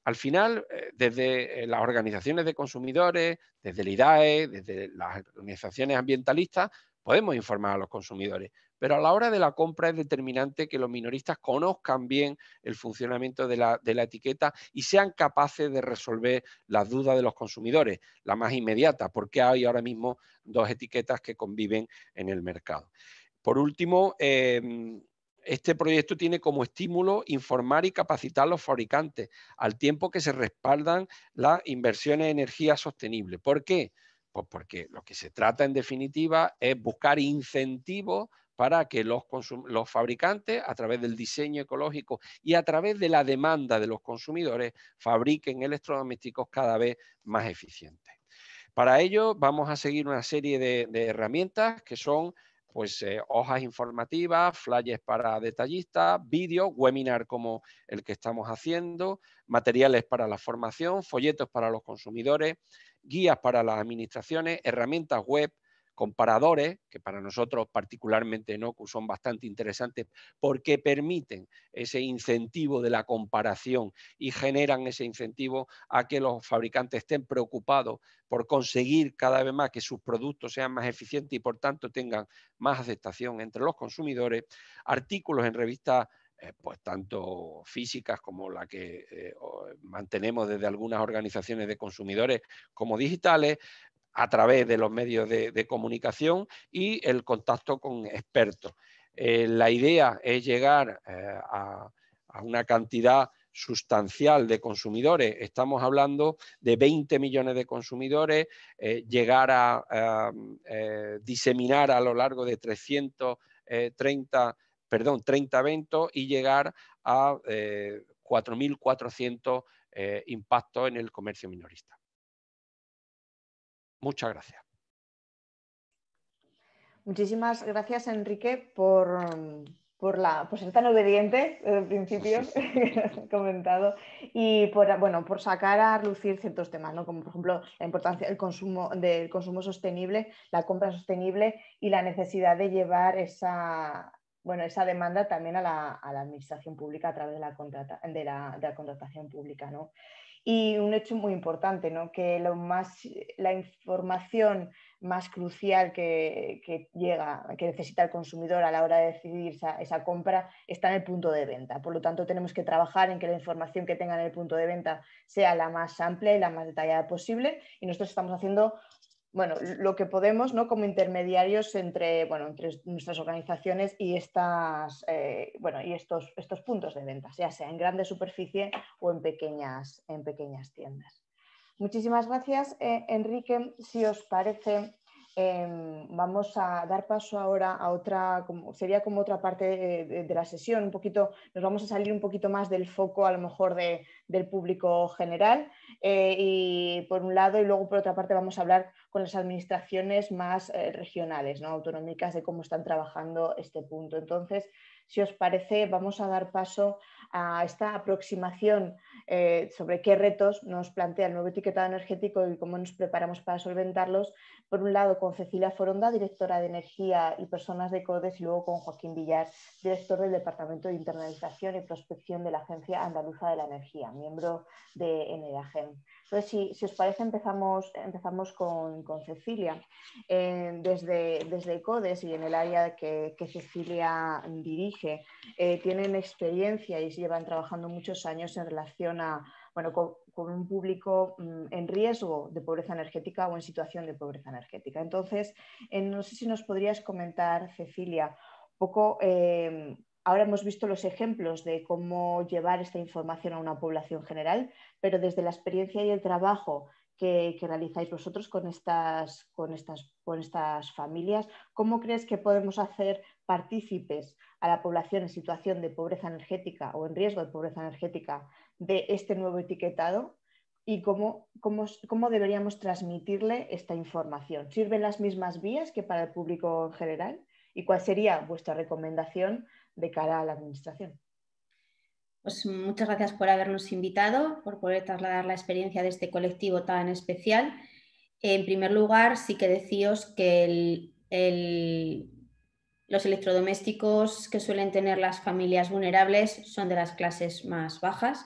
Speaker 5: Al final, eh, desde eh, las organizaciones de consumidores, desde el IDAE, desde las organizaciones ambientalistas, podemos informar a los consumidores, pero a la hora de la compra es determinante que los minoristas conozcan bien el funcionamiento de la, etiqueta y sean capaces de resolver las dudas de los consumidores, la más inmediata, porque hay ahora mismo dos etiquetas que conviven en el mercado. Por último, em, este proyecto tiene como estímulo informar y capacitar a los fabricantes al tiempo que se respaldan las inversiones en energía sostenible. ¿Por qué? Pues porque lo que se trata en definitiva es buscar incentivos para que los, fabricantes, a través del diseño ecológico y a través de la demanda de los consumidores, fabriquen electrodomésticos cada vez más eficientes. Para ello vamos a seguir una serie de, herramientas que son pues, eh, hojas informativas, flyers para detallistas, vídeos, webinar como el que estamos haciendo, materiales para la formación, folletos para los consumidores, guías para las administraciones, herramientas web, comparadores, que para nosotros particularmente OCU son bastante interesantes porque permiten ese incentivo de la comparación y generan ese incentivo a que los fabricantes estén preocupados por conseguir cada vez más que sus productos sean más eficientes y por tanto tengan más aceptación entre los consumidores, artículos en revistas eh, pues tanto físicas como la que eh, mantenemos desde algunas organizaciones de consumidores como digitales, a través de los medios de, comunicación y el contacto con expertos. Eh, la idea es llegar a, una cantidad sustancial de consumidores. Estamos hablando de 20 millones de consumidores, llegar a, diseminar a lo largo de 330 perdón, 30 eventos y llegar a 4.400 eh, eh, impactos en el comercio minorista. Muchas gracias.
Speaker 1: Muchísimas gracias, Enrique, por, la, por ser tan obediente desde eh, el principio (laughs) comentado y por, bueno, por sacar a lucir ciertos temas, ¿no? como por ejemplo la importancia del consumo, del consumo sostenible, la compra sostenible y la necesidad de llevar esa, bueno, esa demanda también a la, administración pública a través de la, contratación pública. Y un hecho muy importante, que lo más, la información más crucial que, llega, que necesita el consumidor a la hora de decidir esa, esa, compra está en el punto de venta. Por lo tanto, tenemos que trabajar en que la información que tenga en el punto de venta sea la más amplia y la más detallada posible. Y nosotros estamos haciendo bueno, lo que podemos, ¿no? Como intermediarios entre, entre nuestras organizaciones y estas, eh, bueno, y estos, estos puntos de venta, ya sea en grande superficie o en pequeñas, en pequeñas tiendas. Muchísimas gracias, eh, Enrique. Si os parece, Em, vamos a dar paso ahora a otra, sería como otra parte de, la sesión, un poquito, nos vamos a salir un poquito más del foco a lo mejor del público general eh, y por un lado y luego por otra parte vamos a hablar con las administraciones más eh, regionales, ¿no? autonómicas, de cómo están trabajando este punto. Entonces, si os parece, vamos a dar paso a esta aproximación eh, sobre qué retos nos plantea el nuevo etiquetado energético y cómo nos preparamos para solventarlos por un lado con Cecilia Foronda, directora de Energía y Personas de Codes, y luego con Joaquín Villar, director del Departamento de Internalización y Prospección de la Agencia Andaluza de la Energía, miembro de ENERAGEN. Entonces, si, si os parece, empezamos, empezamos con, Cecilia. Eh, desde, desde CODES y en el área que, Cecilia dirige, eh, tienen experiencia y llevan trabajando muchos años en relación a bueno, con, un público mm, en riesgo de pobreza energética o en situación de pobreza energética. Entonces, eh, no sé si nos podrías comentar, Cecilia, poco, em, ahora hemos visto los ejemplos de cómo llevar esta información a una población general, pero desde la experiencia y el trabajo que, que, realizáis vosotros con estas familias. ¿Cómo crees que podemos hacer partícipes a la población en situación de pobreza energética o en riesgo de pobreza energética de este nuevo etiquetado y cómo, deberíamos transmitirle esta información. ¿Sirven las mismas vías que para el público en general? ¿Y cuál sería vuestra recomendación de cara a la Administración? Pues muchas gracias por habernos invitado, por
Speaker 7: poder trasladar la experiencia de este colectivo tan especial. En primer lugar, sí que decíos que los electrodomésticos que suelen tener las familias vulnerables son de las clases más bajas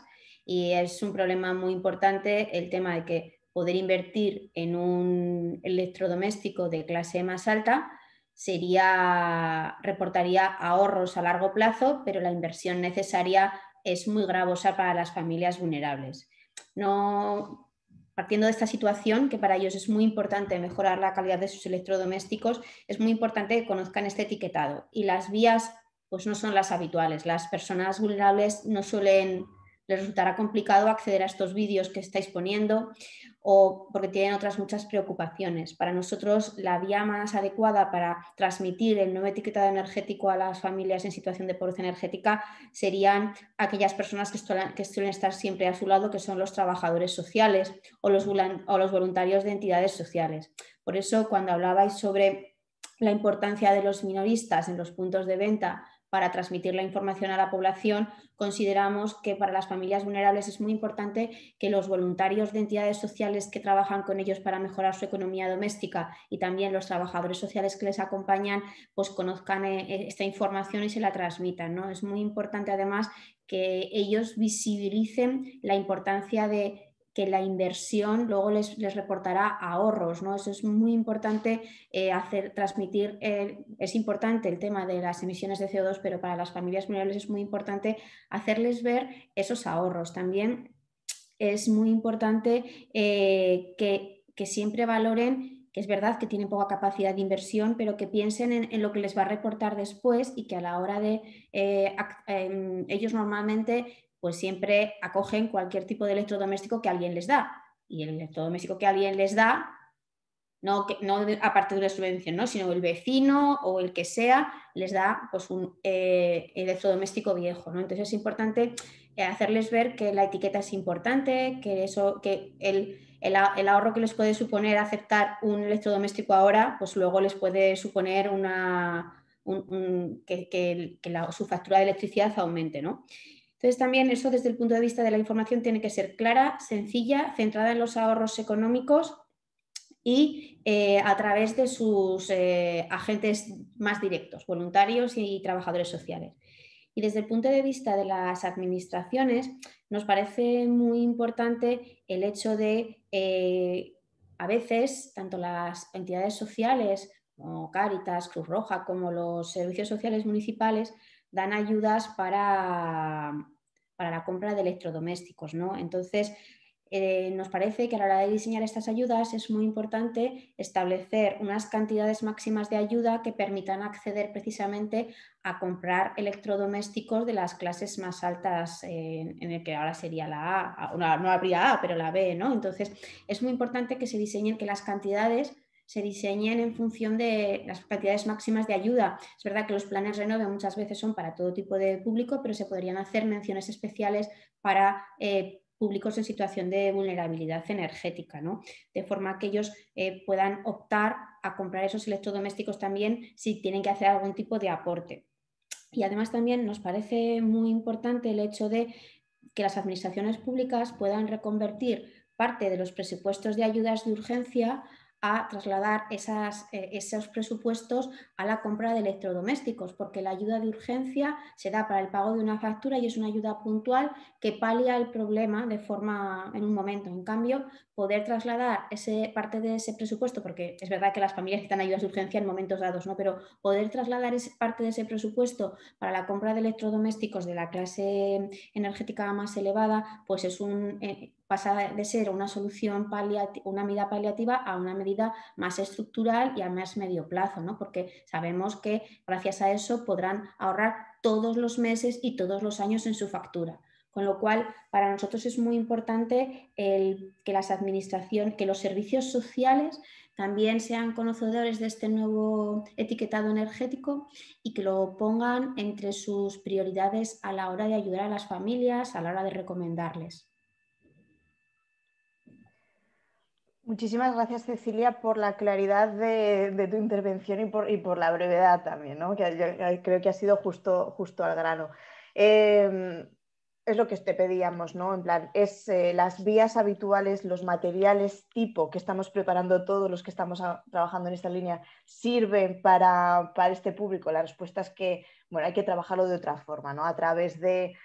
Speaker 7: y es un problema muy importante el tema de que poder invertir en un electrodoméstico de clase más alta sería reportaría ahorros a largo plazo, pero la inversión necesaria es muy gravosa para las familias vulnerables. No partiendo de esta situación, que para ellos es muy importante mejorar la calidad de sus electrodomésticos, es muy importante que conozcan este etiquetado. Y las vías pues no son las habituales. Las personas vulnerables no suelen les resultará complicado acceder a estos vídeos que estáis poniendo o porque tienen otras muchas preocupaciones. Para nosotros, la vía más adecuada para transmitir el nuevo etiquetado energético a las familias en situación de pobreza energética serían aquellas personas que, suelen, estar siempre a su lado, que son los trabajadores sociales o los voluntarios de entidades sociales. Por eso, cuando hablabais sobre la importancia de los minoristas en los puntos de venta para transmitir la información a la población, consideramos que para las familias vulnerables es muy importante que los voluntarios de entidades sociales que trabajan con ellos para mejorar su economía doméstica y también los trabajadores sociales que les acompañan, pues conozcan eh, eh, esta información y se la transmitan. ¿no? Es muy importante además que ellos visibilicen la importancia de que la inversión luego les, les, reportará ahorros. ¿no? Eso es muy importante eh, hacer, transmitir, eh, es importante el tema de las emisiones de CO2, pero para las familias vulnerables es muy importante hacerles ver esos ahorros. También es muy importante eh, que, siempre valoren que es verdad que tienen poca capacidad de inversión, pero que piensen en, lo que les va a reportar después y que a la hora de em, ellos normalmente pues siempre acogen cualquier tipo de electrodoméstico que alguien les da. Y el electrodoméstico que alguien les da, no, no partir de una subvención, ¿no? sino el vecino o el que sea, les da pues, un eh, electrodoméstico viejo. ¿no? Entonces es importante eh, hacerles ver que la etiqueta es importante, que, eso, que el, ahorro que les puede suponer aceptar un electrodoméstico ahora, pues luego les puede suponer una, que, su factura de electricidad aumente. ¿no? Entonces también eso desde el punto de vista de la información tiene que ser clara, sencilla, centrada en los ahorros económicos y eh, a través de sus eh, agentes más directos, voluntarios y trabajadores sociales. Y desde el punto de vista de las administraciones, nos parece muy importante el hecho de, eh, a veces, tanto las entidades sociales como Cáritas, Cruz Roja, como los servicios sociales municipales, dan ayudas para, la compra de electrodomésticos. ¿no? Entonces, eh, nos parece que a la hora de diseñar estas ayudas es muy importante establecer unas cantidades máximas de ayuda que permitan acceder precisamente a comprar electrodomésticos de las clases más altas, eh, en el que ahora sería la A, no, habría A, pero la B, ¿no? Entonces, es muy importante que se diseñen que las cantidades se diseñen en función de las cantidades máximas de ayuda. Es verdad que los planes renove muchas veces son para todo tipo de público, pero se podrían hacer menciones especiales para eh, públicos en situación de vulnerabilidad energética, ¿no? de forma que ellos eh, puedan optar a comprar esos electrodomésticos también si tienen que hacer algún tipo de aporte. Y además también nos parece muy importante el hecho de que las administraciones públicas puedan reconvertir parte de los presupuestos de ayudas de urgencia a trasladar esas, eh, esos presupuestos a la compra de electrodomésticos, porque la ayuda de urgencia se da para el pago de una factura y es una ayuda puntual que palia el problema de forma en un momento. En cambio, poder trasladar ese, parte de ese presupuesto, porque es verdad que las familias necesitan ayudas de urgencia en momentos dados, ¿no? pero poder trasladar ese, parte de ese presupuesto para la compra de electrodomésticos de la clase energética más elevada, pues es un... Eh, pasa de ser una solución paliativa, una medida paliativa a una medida más estructural y a más medio plazo, ¿no? porque sabemos que gracias a eso podrán ahorrar todos los meses y todos los años en su factura. Con lo cual, para nosotros es muy importante que las administraciones, que los servicios sociales también sean conocedores de este nuevo etiquetado energético y que lo pongan entre sus prioridades a la hora de ayudar a las familias, a la hora de recomendarles.
Speaker 1: Muchísimas gracias, Cecilia, por la claridad de, tu intervención y por, la brevedad también, que creo que ha sido justo, al grano. Em, es lo que te pedíamos, ¿no? En plan, es eh, las vías habituales, los materiales tipo que estamos preparando todos los que estamos trabajando en esta línea, sirven para, este público. La respuesta es que, bueno, hay que trabajarlo de otra forma, ¿no? A través de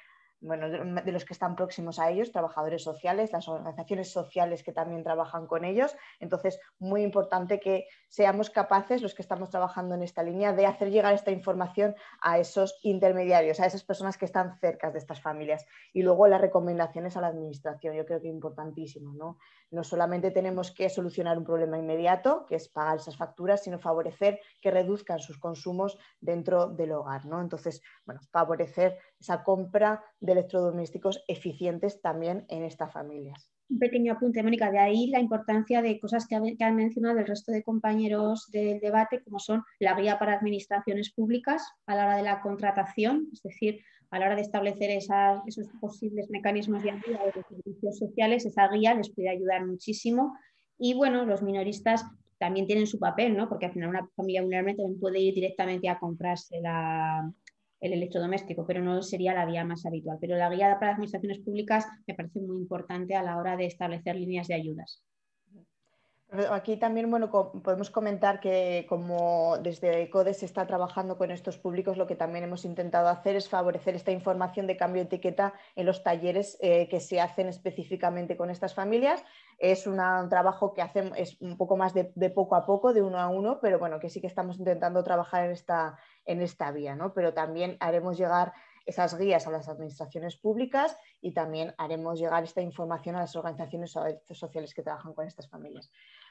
Speaker 1: bueno, de los que están próximos a ellos, trabajadores sociales, las organizaciones sociales que también trabajan con ellos. Entonces, muy importante que seamos capaces, los que estamos trabajando en esta línea, de hacer llegar esta información a esos intermediarios, a esas personas que están cerca de estas familias. Y luego las recomendaciones a la administración, yo creo que importantísimo, ¿no? No solamente tenemos que solucionar un problema inmediato, que es pagar esas facturas, sino favorecer que reduzcan sus consumos dentro del hogar. ¿no? Entonces, bueno, favorecer esa compra de electrodomésticos eficientes también en estas familias.
Speaker 7: Un pequeño apunte, Mónica, de ahí la importancia de cosas que, han mencionado el resto de compañeros del debate, como son la guía para administraciones públicas a la hora de la contratación, es decir, a la hora de establecer esos posibles mecanismos de ayuda de los servicios sociales, esa guía les puede ayudar muchísimo. Y bueno, los minoristas también tienen su papel, ¿no? porque al final una familia vulnerable también puede ir directamente a comprarse el electrodoméstico, pero no sería la vía más habitual. Pero la guía para las administraciones públicas me parece muy importante a la hora de establecer líneas de ayudas.
Speaker 1: Eh, aquí también bueno, podemos comentar que como desde CODES se está trabajando con estos públicos, lo que también hemos intentado hacer es favorecer esta información de cambio de etiqueta en los talleres eh, que se hacen específicamente con estas familias. Es un trabajo que hacen, es un poco más de, de, poco a poco, de uno a uno, pero bueno, que sí que estamos intentando trabajar en esta, en esta vía, ¿no? Pero también haremos llegar esas guías a las administraciones públicas y también haremos llegar esta información a las organizaciones sociales que trabajan con estas familias.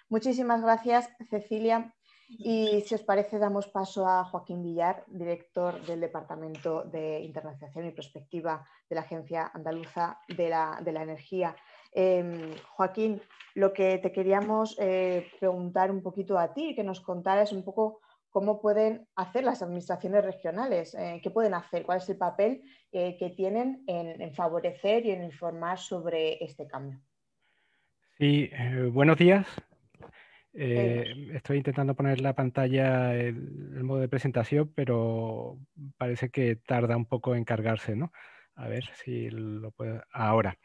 Speaker 1: Muchísimas gracias, Cecilia. Y si os parece, damos paso a Joaquín Villar, director del Departamento de Internacionalización y Prospectiva de la Agencia Andaluza de la, Energía. Em, Joaquín, lo que te queríamos eh, preguntar un poquito a ti, que nos contaras un poco cómo pueden hacer las administraciones regionales, eh, qué pueden hacer, cuál es el papel eh, que tienen en, favorecer y en informar sobre este cambio.
Speaker 8: Sí, eh, buenos días. estoy intentando poner la pantalla, en modo de presentación, pero parece que tarda un poco en cargarse, ¿no? A ver si lo puedo. Ahora.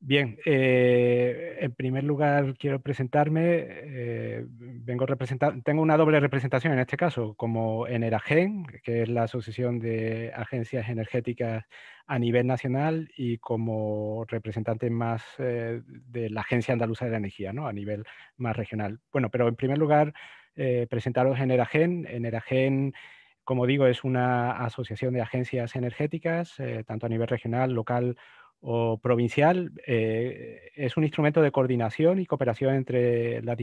Speaker 8: Bien, eh, en primer lugar quiero presentarme. Eh, vengo tengo una doble representación en este caso, como Eneragen, e que es la Asociación de Agencias Energéticas a nivel nacional, y como representante más eh, de la Agencia Andaluza de la Energía, ¿no? a nivel más regional. Bueno, pero en primer lugar, presentaros Eneragen. Eneragen e e como digo, es una asociación de agencias energéticas, tanto a nivel regional, local, o provincial eh, es un instrumento de coordinación y cooperación entre las,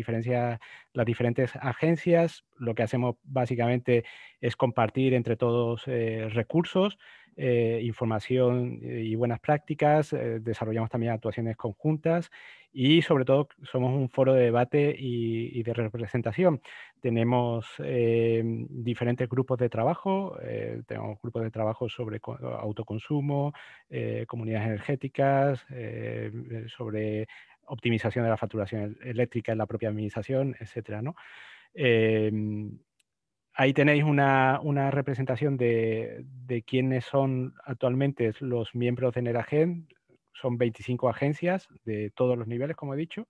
Speaker 8: las, diferentes agencias. Lo que hacemos básicamente es compartir entre todos eh, recursos, eh, información y buenas prácticas. desarrollamos también actuaciones conjuntas y sobre todo somos un foro de debate y, de representación. Tenemos em, diferentes grupos de trabajo, eh, tenemos grupos de trabajo sobre autoconsumo, eh, comunidades energéticas, eh, sobre optimización de la facturación eléctrica en la propia administración, etc. Em, ahí tenéis una, representación de, de, quiénes son actualmente los miembros de Neragen, son 25 agencias de todos los niveles, como he dicho,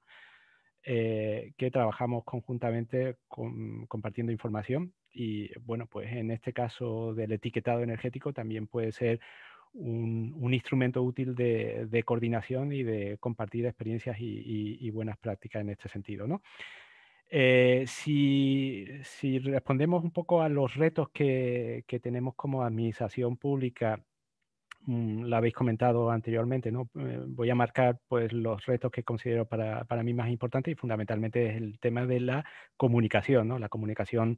Speaker 8: eh, que trabajamos conjuntamente compartiendo información. Y bueno, pues en este caso del etiquetado energético también puede ser un, instrumento útil de, coordinación y de compartir experiencias y, buenas prácticas en este sentido. ¿no? Eh, si, respondemos un poco a los retos que, que tenemos como administración pública Mm, lo habéis comentado anteriormente, ¿no? Eh, voy a marcar pues, los retos que considero para, mí más importantes y fundamentalmente es el tema de la comunicación, ¿no? La comunicación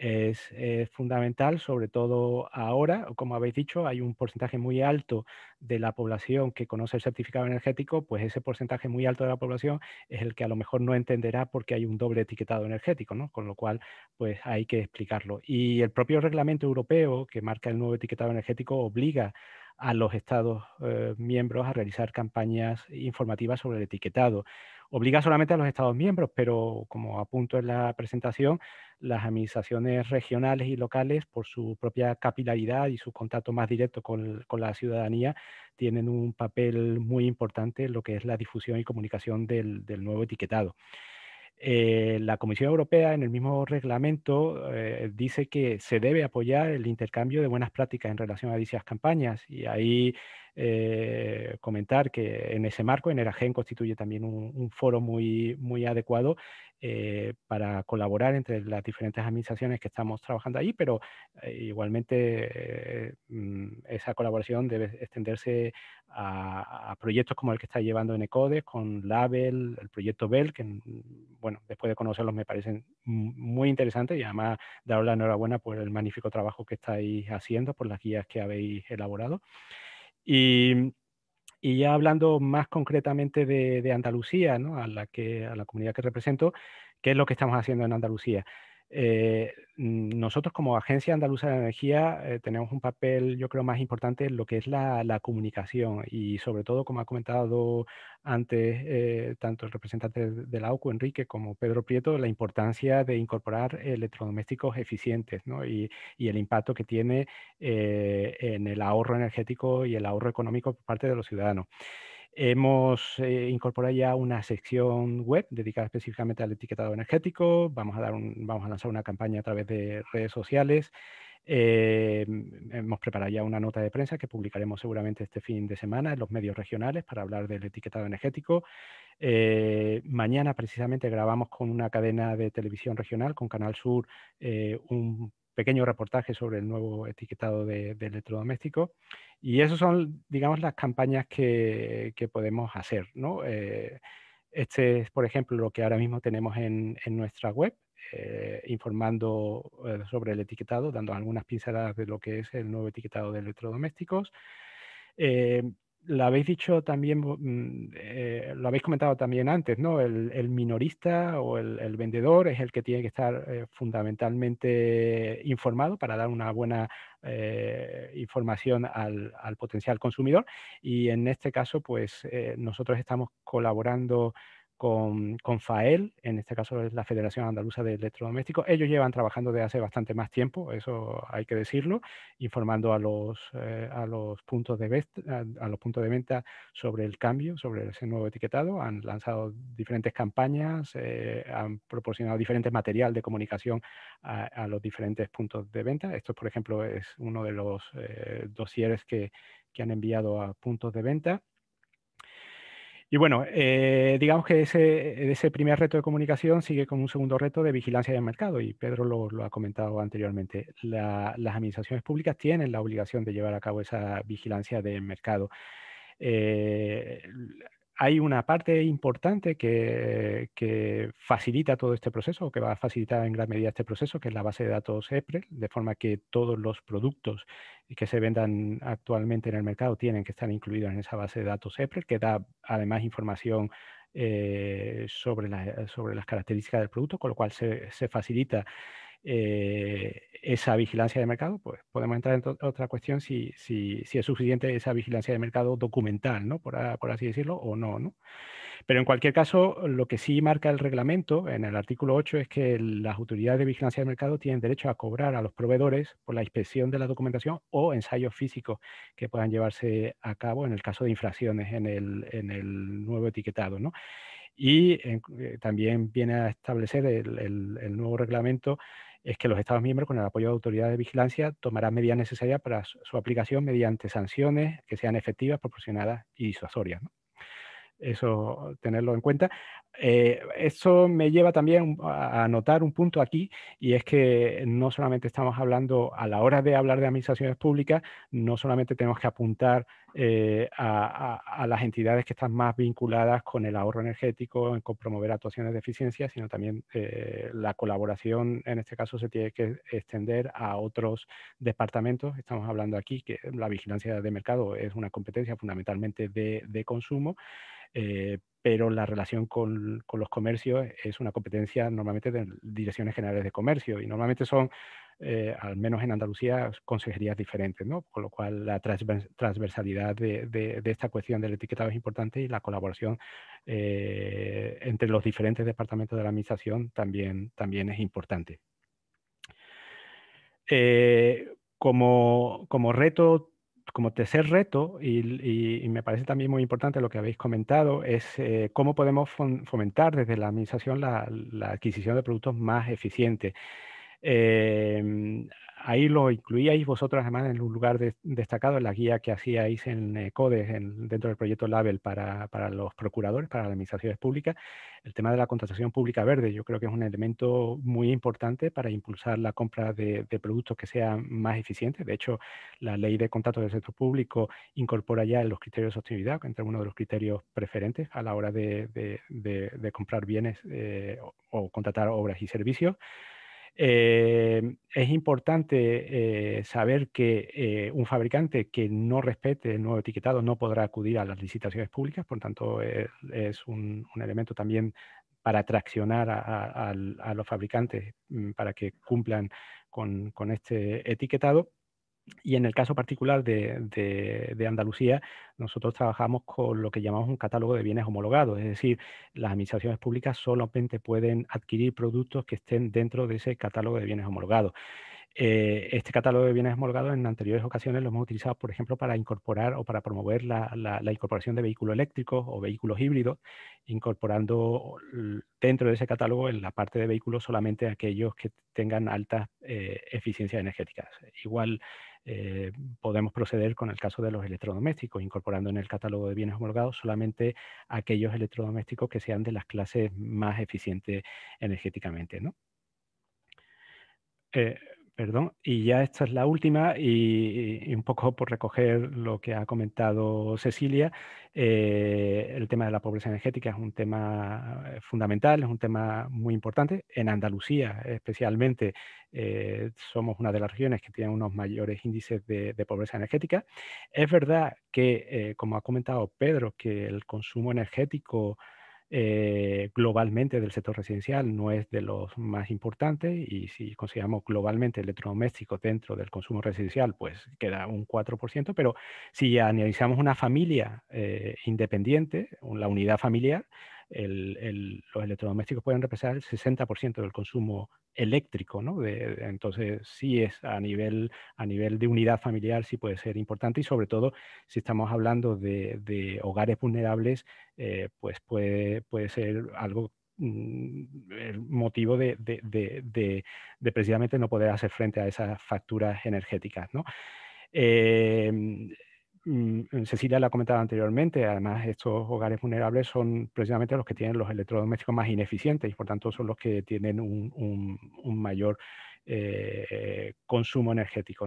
Speaker 8: es, es, fundamental, sobre todo ahora, como habéis dicho, hay un porcentaje muy alto de la población que conoce el certificado energético, pues ese porcentaje muy alto de la población es el que a lo mejor no entenderá porque hay un doble etiquetado energético, ¿no? Con lo cual, pues hay que explicarlo. Y el propio reglamento europeo que marca el nuevo etiquetado energético obliga a los Estados eh, miembros a realizar campañas informativas sobre el etiquetado. Obliga solamente a los Estados miembros, pero como apunto en la presentación, las administraciones regionales y locales, por su propia capilaridad y su contacto más directo con, la ciudadanía, tienen un papel muy importante en lo que es la difusión y comunicación del, del nuevo etiquetado. Eh, la Comisión Europea en el mismo reglamento eh, dice que se debe apoyar el intercambio de buenas prácticas en relación a dichas campañas y ahí eh, comentar que en ese marco, en Agen, constituye también un, foro muy, muy adecuado eh, para colaborar entre las diferentes administraciones que estamos trabajando ahí pero eh, igualmente eh, mm, esa colaboración debe extenderse a, proyectos como el que está llevando en con Label, el proyecto BEL, que mm, bueno, después de conocerlos me parecen muy interesantes y además daros la enhorabuena por el magnífico trabajo que estáis haciendo, por las guías que habéis elaborado. Y y ya hablando más concretamente de, Andalucía, ¿no? a, la que, a la comunidad que represento, ¿qué es lo que estamos haciendo en Andalucía? Eh, nosotros como Agencia Andaluza de Energía eh, tenemos un papel, yo creo, más importante en lo que es la, comunicación y sobre todo, como ha comentado antes eh, tanto el representante de la Enrique, como Pedro Prieto, la importancia de incorporar electrodomésticos eficientes y, el impacto que tiene en el ahorro energético y el ahorro económico por parte de los ciudadanos. Hemos eh, incorporado ya una sección web dedicada específicamente al etiquetado energético. Vamos a, dar vamos a lanzar una campaña a través de redes sociales. Eh, mm, hemos preparado ya una nota de prensa que publicaremos seguramente este fin de semana en los medios regionales para hablar del etiquetado energético. Eh, mañana precisamente grabamos con una cadena de televisión regional, con Canal Sur, un pequeño reportaje sobre el nuevo etiquetado de, electrodomésticos. Y esas son, digamos, las campañas que, podemos hacer. Eh, este es, por ejemplo, lo que ahora mismo tenemos en, nuestra web, eh, informando eh, sobre el etiquetado, dando algunas pinceladas de lo que es el nuevo etiquetado de electrodomésticos lo habéis dicho también, mm, eh, lo habéis comentado también antes, ¿no? El, minorista o el, vendedor es el que tiene que estar eh, fundamentalmente informado para dar una buena eh, información al, al, potencial consumidor. Y en este caso, pues nosotros estamos colaborando con, FAEL, en este caso es la Federación Andaluza de Electrodomésticos. Ellos llevan trabajando desde hace bastante más tiempo, eso hay que decirlo, informando a los, eh, a los, puntos, de venta, sobre el cambio, sobre ese nuevo etiquetado. Han lanzado diferentes campañas, eh, han proporcionado diferentes material de comunicación a, los diferentes puntos de venta. Esto, por ejemplo, es uno de los eh, dosieres que, que han enviado a puntos de venta y bueno, eh, digamos que ese, primer reto de comunicación sigue con un segundo reto de vigilancia de mercado, y Pedro lo, ha comentado anteriormente. las administraciones públicas tienen la obligación de llevar a cabo esa vigilancia de mercado. Eh, hay una parte importante que, facilita todo este proceso, o que va a facilitar en gran medida este proceso, que es la base de datos EPREL, de forma que todos los productos que se vendan actualmente en el mercado tienen que estar incluidos en esa base de datos EPREL, que da además información eh, sobre, las características del producto, con lo cual se facilita eh, esa vigilancia de mercado, pues podemos entrar en otra cuestión si, si, es suficiente esa vigilancia de mercado documental, ¿no? Por, así decirlo, o no, ¿no? Pero en cualquier caso, lo que sí marca el reglamento en el artículo 8 es que las autoridades de vigilancia de mercado tienen derecho a cobrar a los proveedores por la inspección de la documentación o ensayos físicos que puedan llevarse a cabo en el caso de infracciones en el, en el nuevo etiquetado, ¿no? Y eh, también viene a establecer el, el, el nuevo reglamento es que los Estados miembros, con el apoyo de autoridades de vigilancia, tomarán medidas necesarias para su aplicación mediante sanciones que sean efectivas, proporcionadas y disuasorias. Eso, tenerlo en cuenta. Eh, eso me lleva también a anotar un punto aquí y es que no solamente estamos hablando, a la hora de hablar de administraciones públicas, no solamente tenemos que apuntar eh, a, las entidades que están más vinculadas con el ahorro energético, en promover actuaciones de eficiencia, sino también eh, la colaboración, en este caso, se tiene que extender a otros departamentos. Estamos hablando aquí que la vigilancia de mercado es una competencia fundamentalmente de, consumo pero la relación con, los comercios es una competencia normalmente de direcciones generales de comercio y normalmente son, eh, al menos en Andalucía, consejerías diferentes, ¿no? Con lo cual la transversalidad de, esta cuestión del etiquetado es importante y la colaboración eh, entre los diferentes departamentos de la administración también, también es importante. Eh, como, como reto como tercer reto, y, me parece también muy importante lo que habéis comentado, es eh, cómo podemos fomentar desde la administración la, adquisición de productos más eficientes. Eh, ahí lo incluíais vosotros además en un lugar destacado en la guía que hacíais en eh, CODES dentro del proyecto Label para, los procuradores, para las administraciones públicas. El tema de la contratación pública verde yo creo que es un elemento muy importante para impulsar la compra de, productos que sean más eficientes. De hecho, la ley de contratos del sector público incorpora ya los criterios de sostenibilidad, entre uno de los criterios preferentes a la hora de, comprar bienes eh, o contratar obras y servicios. Eh, es importante eh, saber que eh, un fabricante que no respete el nuevo etiquetado no podrá acudir a las licitaciones públicas, por tanto es un, elemento también para atraccionar a, los fabricantes mm, para que cumplan con este etiquetado. Y en el caso particular de, Andalucía, nosotros trabajamos con lo que llamamos un catálogo de bienes homologados, es decir, las administraciones públicas solamente pueden adquirir productos que estén dentro de ese catálogo de bienes homologados. Eh, este catálogo de bienes homologados en anteriores ocasiones lo hemos utilizado, por ejemplo, para incorporar o para promover la, incorporación de vehículos eléctricos o vehículos híbridos, incorporando dentro de ese catálogo en la parte de vehículos solamente aquellos que tengan altas eh, eficiencias energéticas. Igual eh, podemos proceder con el caso de los electrodomésticos, incorporando en el catálogo de bienes homologados solamente aquellos electrodomésticos que sean de las clases más eficientes energéticamente. ¿no? Eh, Perdón, y ya esta es la última y, un poco por recoger lo que ha comentado Cecilia, eh, el tema de la pobreza energética es un tema eh, fundamental, es un tema muy importante. En Andalucía especialmente eh, somos una de las regiones que tiene unos mayores índices de, pobreza energética. Es verdad que, como ha comentado Pedro, que el consumo energético eh, globalmente del sector residencial no es de los más importantes y si consideramos globalmente el electrodoméstico dentro del consumo residencial, pues queda un 4%, pero si analizamos una familia eh, independiente, la unidad familiar, los electrodomésticos pueden representar el 60% del consumo eléctrico, ¿no? entonces sí es a nivel, a nivel de unidad familiar, sí puede ser importante y sobre todo si estamos hablando de, hogares vulnerables, eh, pues puede, puede ser algo mm, el motivo de, de, precisamente no poder hacer frente a esas facturas energéticas. ¿no? Eh, Mm, eh, Cecilia la ha comentado anteriormente, además estos hogares vulnerables son precisamente los que tienen los electrodomésticos más ineficientes y por tanto son los que tienen un, mayor eh, consumo energético.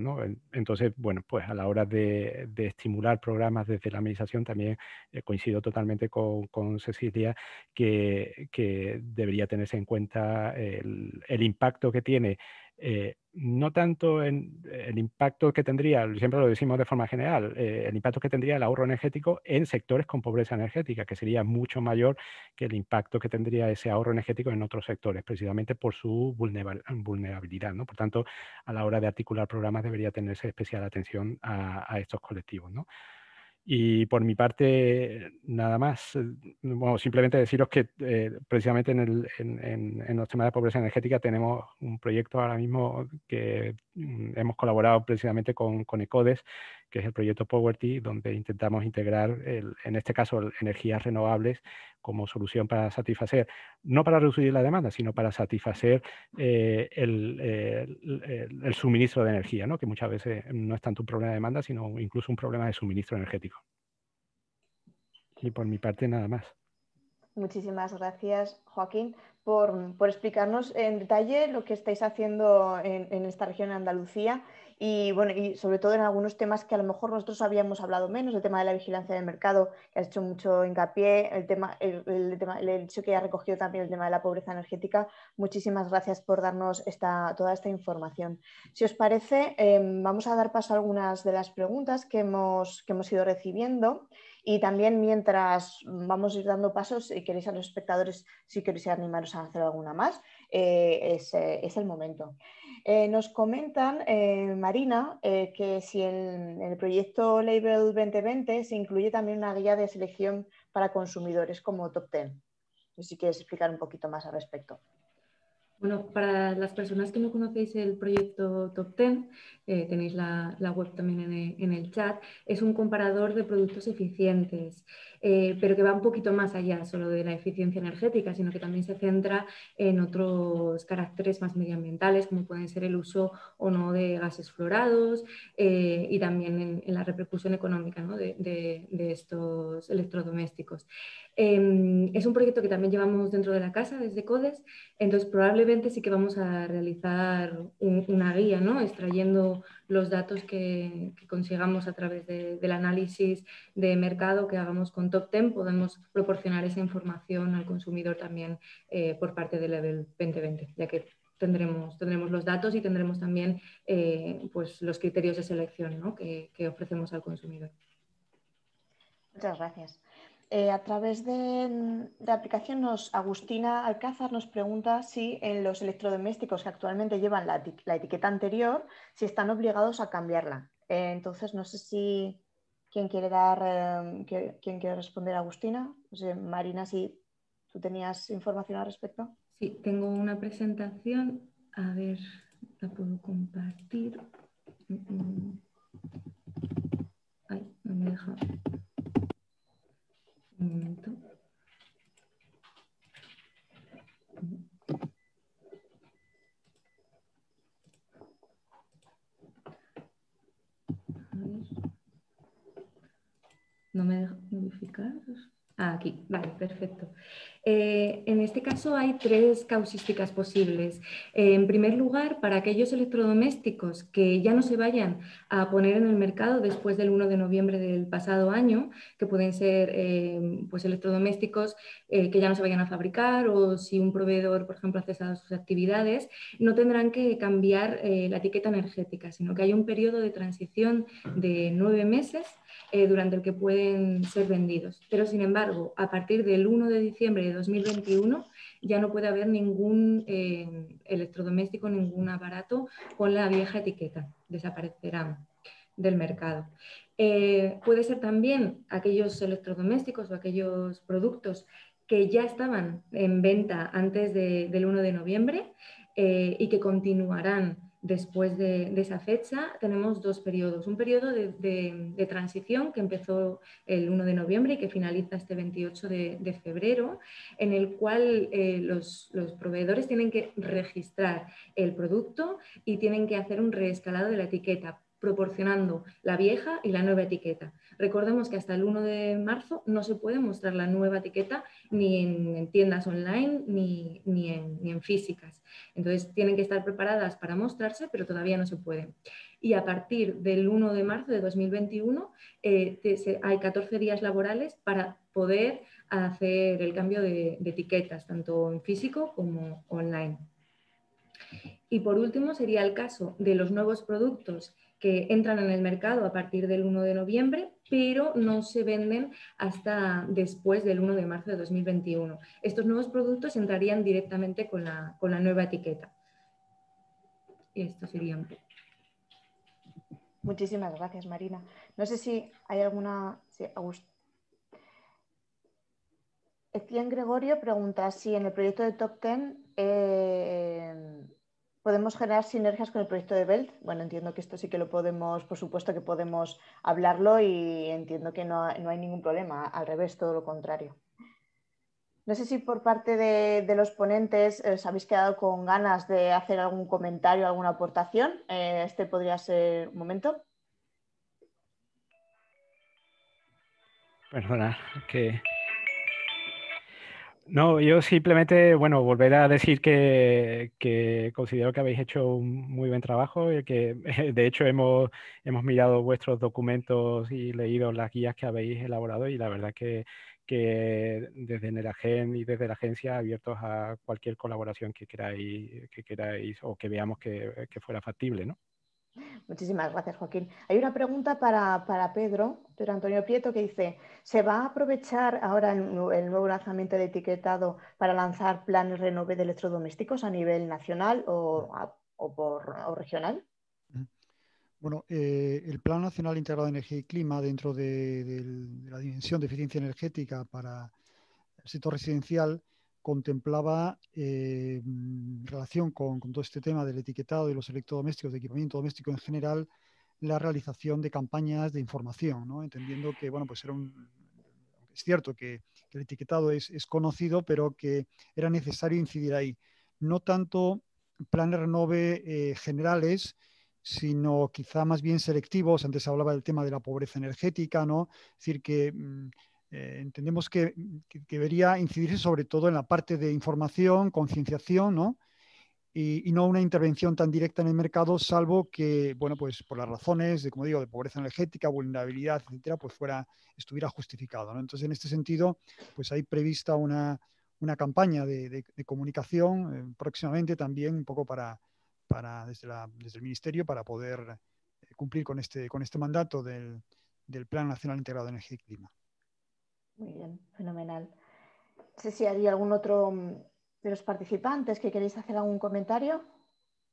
Speaker 8: Entonces, bueno, pues a la hora de, estimular programas desde la administración también eh, coincido totalmente con, Cecilia que, debería tenerse en cuenta el impacto que tiene eh, no tanto en el impacto que tendría, siempre lo decimos de forma general, eh, el impacto que tendría el ahorro energético en sectores con pobreza energética, que sería mucho mayor que el impacto que tendría ese ahorro energético en otros sectores, precisamente por su vulnerabilidad. Por tanto, a la hora de articular programas debería tenerse especial atención a, estos colectivos. Y por mi parte, nada más, simplemente deciros que eh, precisamente en, el, en, los temas de pobreza energética tenemos un proyecto ahora mismo que mm, hemos colaborado precisamente con, con ECODES, que es el proyecto Poverty, donde intentamos integrar, en este caso, energías renovables como solución para satisfacer, no para reducir la demanda, sino para satisfacer eh, eh, el, suministro de energía, que muchas veces no es tanto un problema de demanda, sino incluso un problema de suministro energético. Y por mi parte, nada más.
Speaker 1: Muchísimas gracias, Joaquín, por, explicarnos en detalle lo que estáis haciendo en, en esta región de Andalucía y bueno, y sobre todo en algunos temas que a lo mejor nosotros habíamos hablado menos, el tema de la vigilancia del mercado, que has hecho mucho hincapié, el tema, el, hecho que ha recogido también el tema de la pobreza energética. Muchísimas gracias por darnos toda esta información. Si os parece, em, vamos a dar paso a algunas de las preguntas que hemos, que hemos ido recibiendo. Y también mientras vamos a ir dando pasos, si queréis a los espectadores, si queréis animaros a hacer alguna más, eh, eh, es el momento. Eh, nos comentan, eh, Marina, eh, que si en, el proyecto Label 2020 se incluye también una guía de selección para consumidores como Top Ten. si quieres explicar un poquito más al respecto.
Speaker 4: Bueno, para las personas que no conocéis el proyecto Top Ten, tenéis la, web también en el, chat, es un comparador de productos eficientes. Eh, pero que va un poquito más allá solo de la eficiencia energética, sino que también se centra en otros caracteres más medioambientales, como pueden ser el uso o no de gases florados eh, y también en, la repercusión económica de, estos electrodomésticos. Em, es un proyecto que también llevamos dentro de la casa desde CODES, entonces probablemente sí que vamos a realizar una guía, ¿no? extrayendo los datos que, consigamos a través del análisis de mercado que hagamos con Top Ten, podemos proporcionar esa información al consumidor también eh, por parte de Level 2020, ya que tendremos, tendremos los datos y tendremos también eh, pues los criterios de selección que ofrecemos al consumidor.
Speaker 1: Muchas gracias. Eh, a través de, la mm, aplicación, Agustina Alcázar nos pregunta si en eh, los electrodomésticos que actualmente llevan la, etiqueta anterior, si están obligados a cambiarla. Eh, entonces, no sé si quién quiere dar, em, quien quiere responder, Agustina. Marina, si tú tenías información al respecto.
Speaker 4: Sí, tengo una presentación. A ver, la puedo compartir. Mm, mm. Ay, no me deja. No me deja modificar. Ah, aquí, vale, perfecto. Eh, en este caso hay tres causísticas posibles. Eh, en primer lugar, para aquellos electrodomésticos que ya no se vayan a poner en el mercado después del 1 de noviembre del pasado año, que pueden ser eh, pues, electrodomésticos que ya no se vayan a fabricar o si un proveedor, por ejemplo, ha cesado sus actividades, no tendrán que cambiar la etiqueta energética, sino que hay un periodo de transición de nueve meses eh, durante el que pueden ser vendidos. Pero, sin embargo, a partir del 1 de diciembre de 2021 ya no puede haber ningún eh, electrodoméstico, ningún aparato con la vieja etiqueta. Desaparecerán del mercado. Eh, puede ser también aquellos electrodomésticos o aquellos productos que ya estaban en venta antes del 1 de noviembre y que continuarán después de, esa fecha tenemos dos periodos. Un periodo de, transición que empezó el 1 de noviembre y que finaliza este 28 de, febrero, en el cual eh, los, los, proveedores tienen que registrar el producto y tienen que hacer un reescalado de la etiqueta proporcionando la vieja y la nueva etiqueta. Recordemos que hasta el 1 de marzo no se puede mostrar la nueva etiqueta ni en, tiendas online ni, en, físicas. Entonces tienen que estar preparadas para mostrarse, pero todavía no se pueden. Y a partir del 1 de marzo de 2021 eh, hay 14 días laborales para poder hacer el cambio de etiquetas, tanto en físico como online. Y por último sería el caso de los nuevos productos que entran en el mercado a partir del 1 de noviembre, pero no se venden hasta después del 1 de marzo de 2021. Estos nuevos productos entrarían directamente con la, nueva etiqueta. Y Esto sería un
Speaker 1: Muchísimas gracias, Marina. No sé si hay alguna. Sí, Etienne Gregorio pregunta si en el proyecto de Top Ten eh, ¿Podemos generar sinergias con el proyecto de Belt? Bueno, entiendo que esto sí que lo podemos, por supuesto que podemos hablarlo y entiendo que no, hay ningún problema, al revés, todo lo contrario. No sé si por parte de, los ponentes os eh, habéis quedado con ganas de hacer algún comentario, alguna aportación. Eh, este podría ser un momento.
Speaker 8: Perdona, que no, yo simplemente, bueno, volver a decir que, que, considero que habéis hecho un muy buen trabajo y que (laughs) de hecho hemos, hemos mirado vuestros documentos y leído las guías que habéis elaborado y la verdad que, que desde Neragen y desde la agencia abiertos a cualquier colaboración que queráis, que queráis o que veamos que, que fuera factible, ¿no?
Speaker 1: Muchísimas gracias, Joaquín. Hay una pregunta para, Pedro, Pedro Antonio Prieto, que dice, ¿se va a aprovechar ahora el, nuevo lanzamiento de etiquetado para lanzar planes renove de electrodomésticos a nivel nacional o, por, regional?
Speaker 2: Bueno, eh, el Plan Nacional Integrado de Energía y Clima dentro de la dimensión de eficiencia energética para el sector residencial contemplaba en eh, mm, relación con, todo este tema del etiquetado y los electrodomésticos, de equipamiento doméstico en general, la realización de campañas de información, entendiendo que, bueno, pues era Es cierto que, el etiquetado es, conocido, pero que era necesario incidir ahí. No tanto planes renove eh, generales, sino quizá más bien selectivos. Antes hablaba del tema de la pobreza energética, ¿no? Es decir, que mm, eh, entendemos que, que, debería incidirse sobre todo en la parte de información, concienciación, ¿no? Y, no una intervención tan directa en el mercado, salvo que, bueno, pues por las razones de, como digo, de pobreza energética, vulnerabilidad, etcétera, pues fuera, estuviera justificado, ¿no? Entonces, en este sentido, pues hay prevista una, una campaña de, de, comunicación eh, próximamente también, un poco para, para desde, la, desde, el Ministerio, para poder eh, cumplir con este, con este mandato del, del Plan Nacional Integrado de Energía y Clima.
Speaker 1: Muy bien, fenomenal. No sé si hay algún otro mm, de los participantes que queréis hacer algún comentario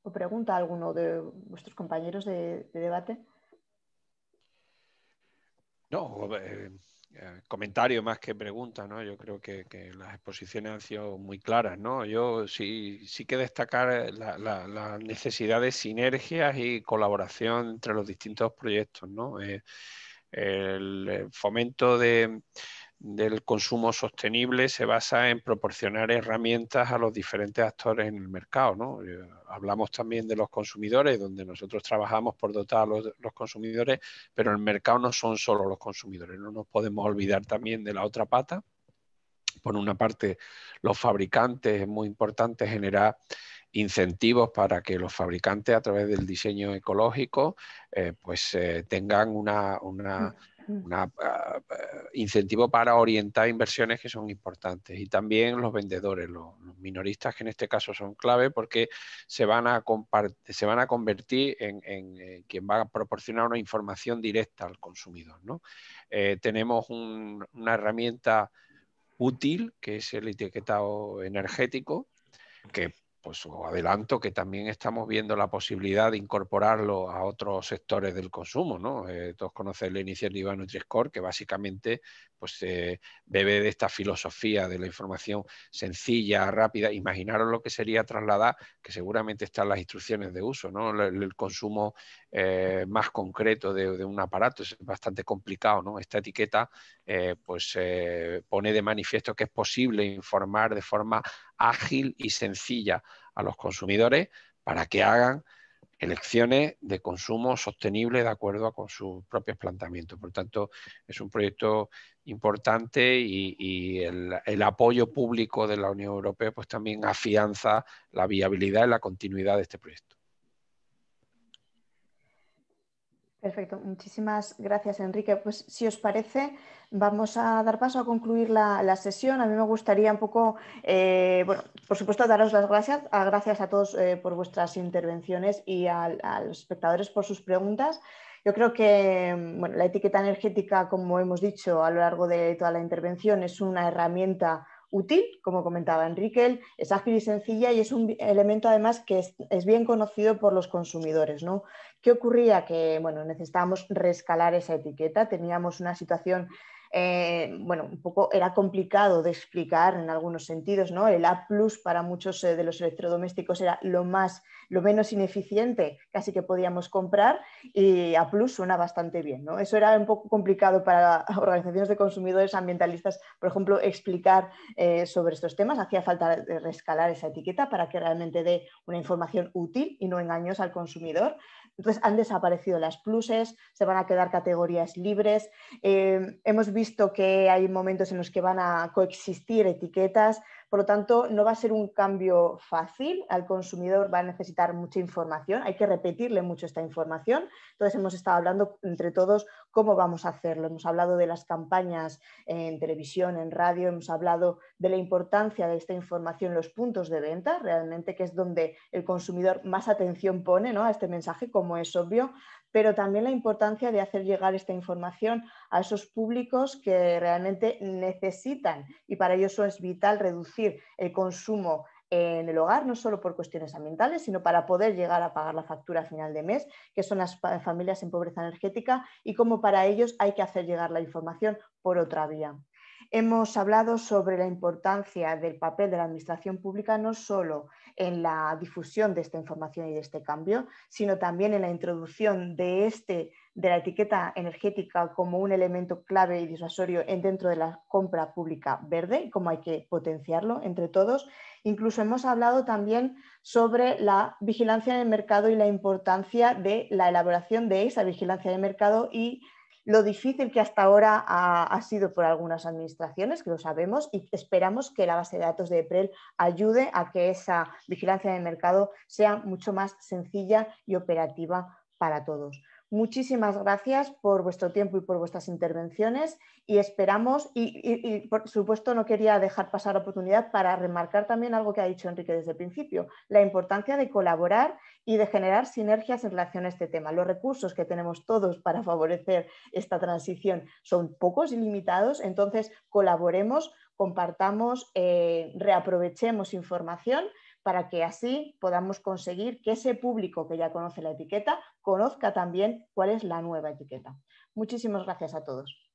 Speaker 1: o pregunta a alguno de vuestros compañeros de, debate.
Speaker 5: No, eh, eh, comentario más que pregunta, ¿no? Yo creo que, las exposiciones han sido muy claras, ¿no? Yo sí, que destacar eh, la, necesidad de sinergias y colaboración entre los distintos proyectos, ¿no? el fomento de, del consumo sostenible se basa en proporcionar herramientas a los diferentes actores en el mercado. ¿no? Eh, hablamos también de los consumidores, donde nosotros trabajamos por dotar a los, consumidores, pero el mercado no son solo los consumidores, no nos podemos olvidar también de la otra pata. Por una parte, los fabricantes, es muy importante generar incentivos para que los fabricantes a través del diseño ecológico eh, pues eh, tengan una, una mm un ah, ah, incentivo para orientar inversiones que son importantes. Y también los vendedores, los, minoristas, que en este caso son clave porque se van a, se van a convertir en, eh, quien va a proporcionar una información directa al consumidor. Eh, tenemos una herramienta útil, que es el etiquetado energético, que pues adelanto que también estamos viendo la posibilidad de incorporarlo a otros sectores del consumo, ¿no? Eh, todos conocen la iniciativa Nutri-Score, que básicamente pues eh, bebe de esta filosofía de la información sencilla, rápida. Imaginaros lo que sería trasladar, que seguramente están las instrucciones de uso, ¿no? el, consumo eh, más concreto de, un aparato es bastante complicado. ¿no? Esta etiqueta eh, pues, pone de manifiesto que es posible informar de forma ágil y sencilla a los consumidores para que hagan elecciones de consumo sostenible de acuerdo con sus propios planteamientos. Por tanto, es un proyecto importante y, el, el, apoyo público de la Unión Europea pues también afianza la viabilidad y la continuidad de este proyecto.
Speaker 1: Perfecto, muchísimas gracias Enrique. Pues si os parece, vamos a dar paso a concluir la, sesión. A mí me gustaría un poco, eh, bueno, por supuesto, daros las gracias, a, gracias a todos eh, por vuestras intervenciones y a, a los espectadores por sus preguntas. Yo creo que bueno, la etiqueta energética, como hemos dicho a lo largo de toda la intervención, es una herramienta útil, como comentaba Enrique, es ágil y sencilla y es un elemento además que es, bien conocido por los consumidores. ¿no? ¿Qué ocurría? Que bueno, necesitábamos rescalar esa etiqueta, teníamos una situación eh, bueno, un poco era complicado de explicar en algunos sentidos, ¿no? El A para muchos eh, de los electrodomésticos era lo más lo menos ineficiente casi que podíamos comprar y a plus suena bastante bien. ¿no? Eso era un poco complicado para (laughs) organizaciones de consumidores ambientalistas, por ejemplo, explicar eh, sobre estos temas. Hacía falta rescalar esa etiqueta para que realmente dé una información útil y no engañosa al consumidor. Entonces han desaparecido las pluses, se van a quedar categorías libres. Eh, hemos visto que hay momentos en los que van a coexistir etiquetas por lo tanto, no va a ser un cambio fácil. Al consumidor va a necesitar mucha información. Hay que repetirle mucho esta información. Entonces, hemos estado hablando entre todos cómo vamos a hacerlo. Hemos hablado de las campañas en televisión, en radio, hemos hablado de la importancia de esta información en los puntos de venta, realmente que es donde el consumidor más atención pone ¿no? a este mensaje, como es obvio, pero también la importancia de hacer llegar esta información a esos públicos que realmente necesitan y para ello eso es vital reducir el consumo en el hogar, no solo por cuestiones ambientales, sino para poder llegar a pagar la factura a final de mes, que son las familias en pobreza energética y cómo para ellos hay que hacer llegar la información por otra vía. Hemos hablado sobre la importancia del papel de la Administración Pública no solo en la difusión de esta información y de este cambio, sino también en la introducción de este de la etiqueta energética como un elemento clave y disuasorio dentro de la compra pública verde y cómo hay que potenciarlo entre todos. Incluso hemos hablado también sobre la vigilancia en el mercado y la importancia de la elaboración de esa vigilancia de mercado y lo difícil que hasta ahora ha, sido por algunas administraciones, que lo sabemos, y esperamos que la base de datos de EPREL ayude a que esa vigilancia de mercado sea mucho más sencilla y operativa para todos. Muchísimas gracias por vuestro tiempo y por vuestras intervenciones y esperamos, y, por supuesto no quería dejar pasar la oportunidad para remarcar también algo que ha dicho Enrique desde el principio, la importancia de colaborar y de generar sinergias en relación a este tema. Los recursos que tenemos todos para favorecer esta transición son pocos y limitados, entonces colaboremos, compartamos, eh, reaprovechemos información para que así podamos conseguir que ese público que ya conoce la etiqueta conozca también cuál es la nueva etiqueta. Muchísimas gracias a todos.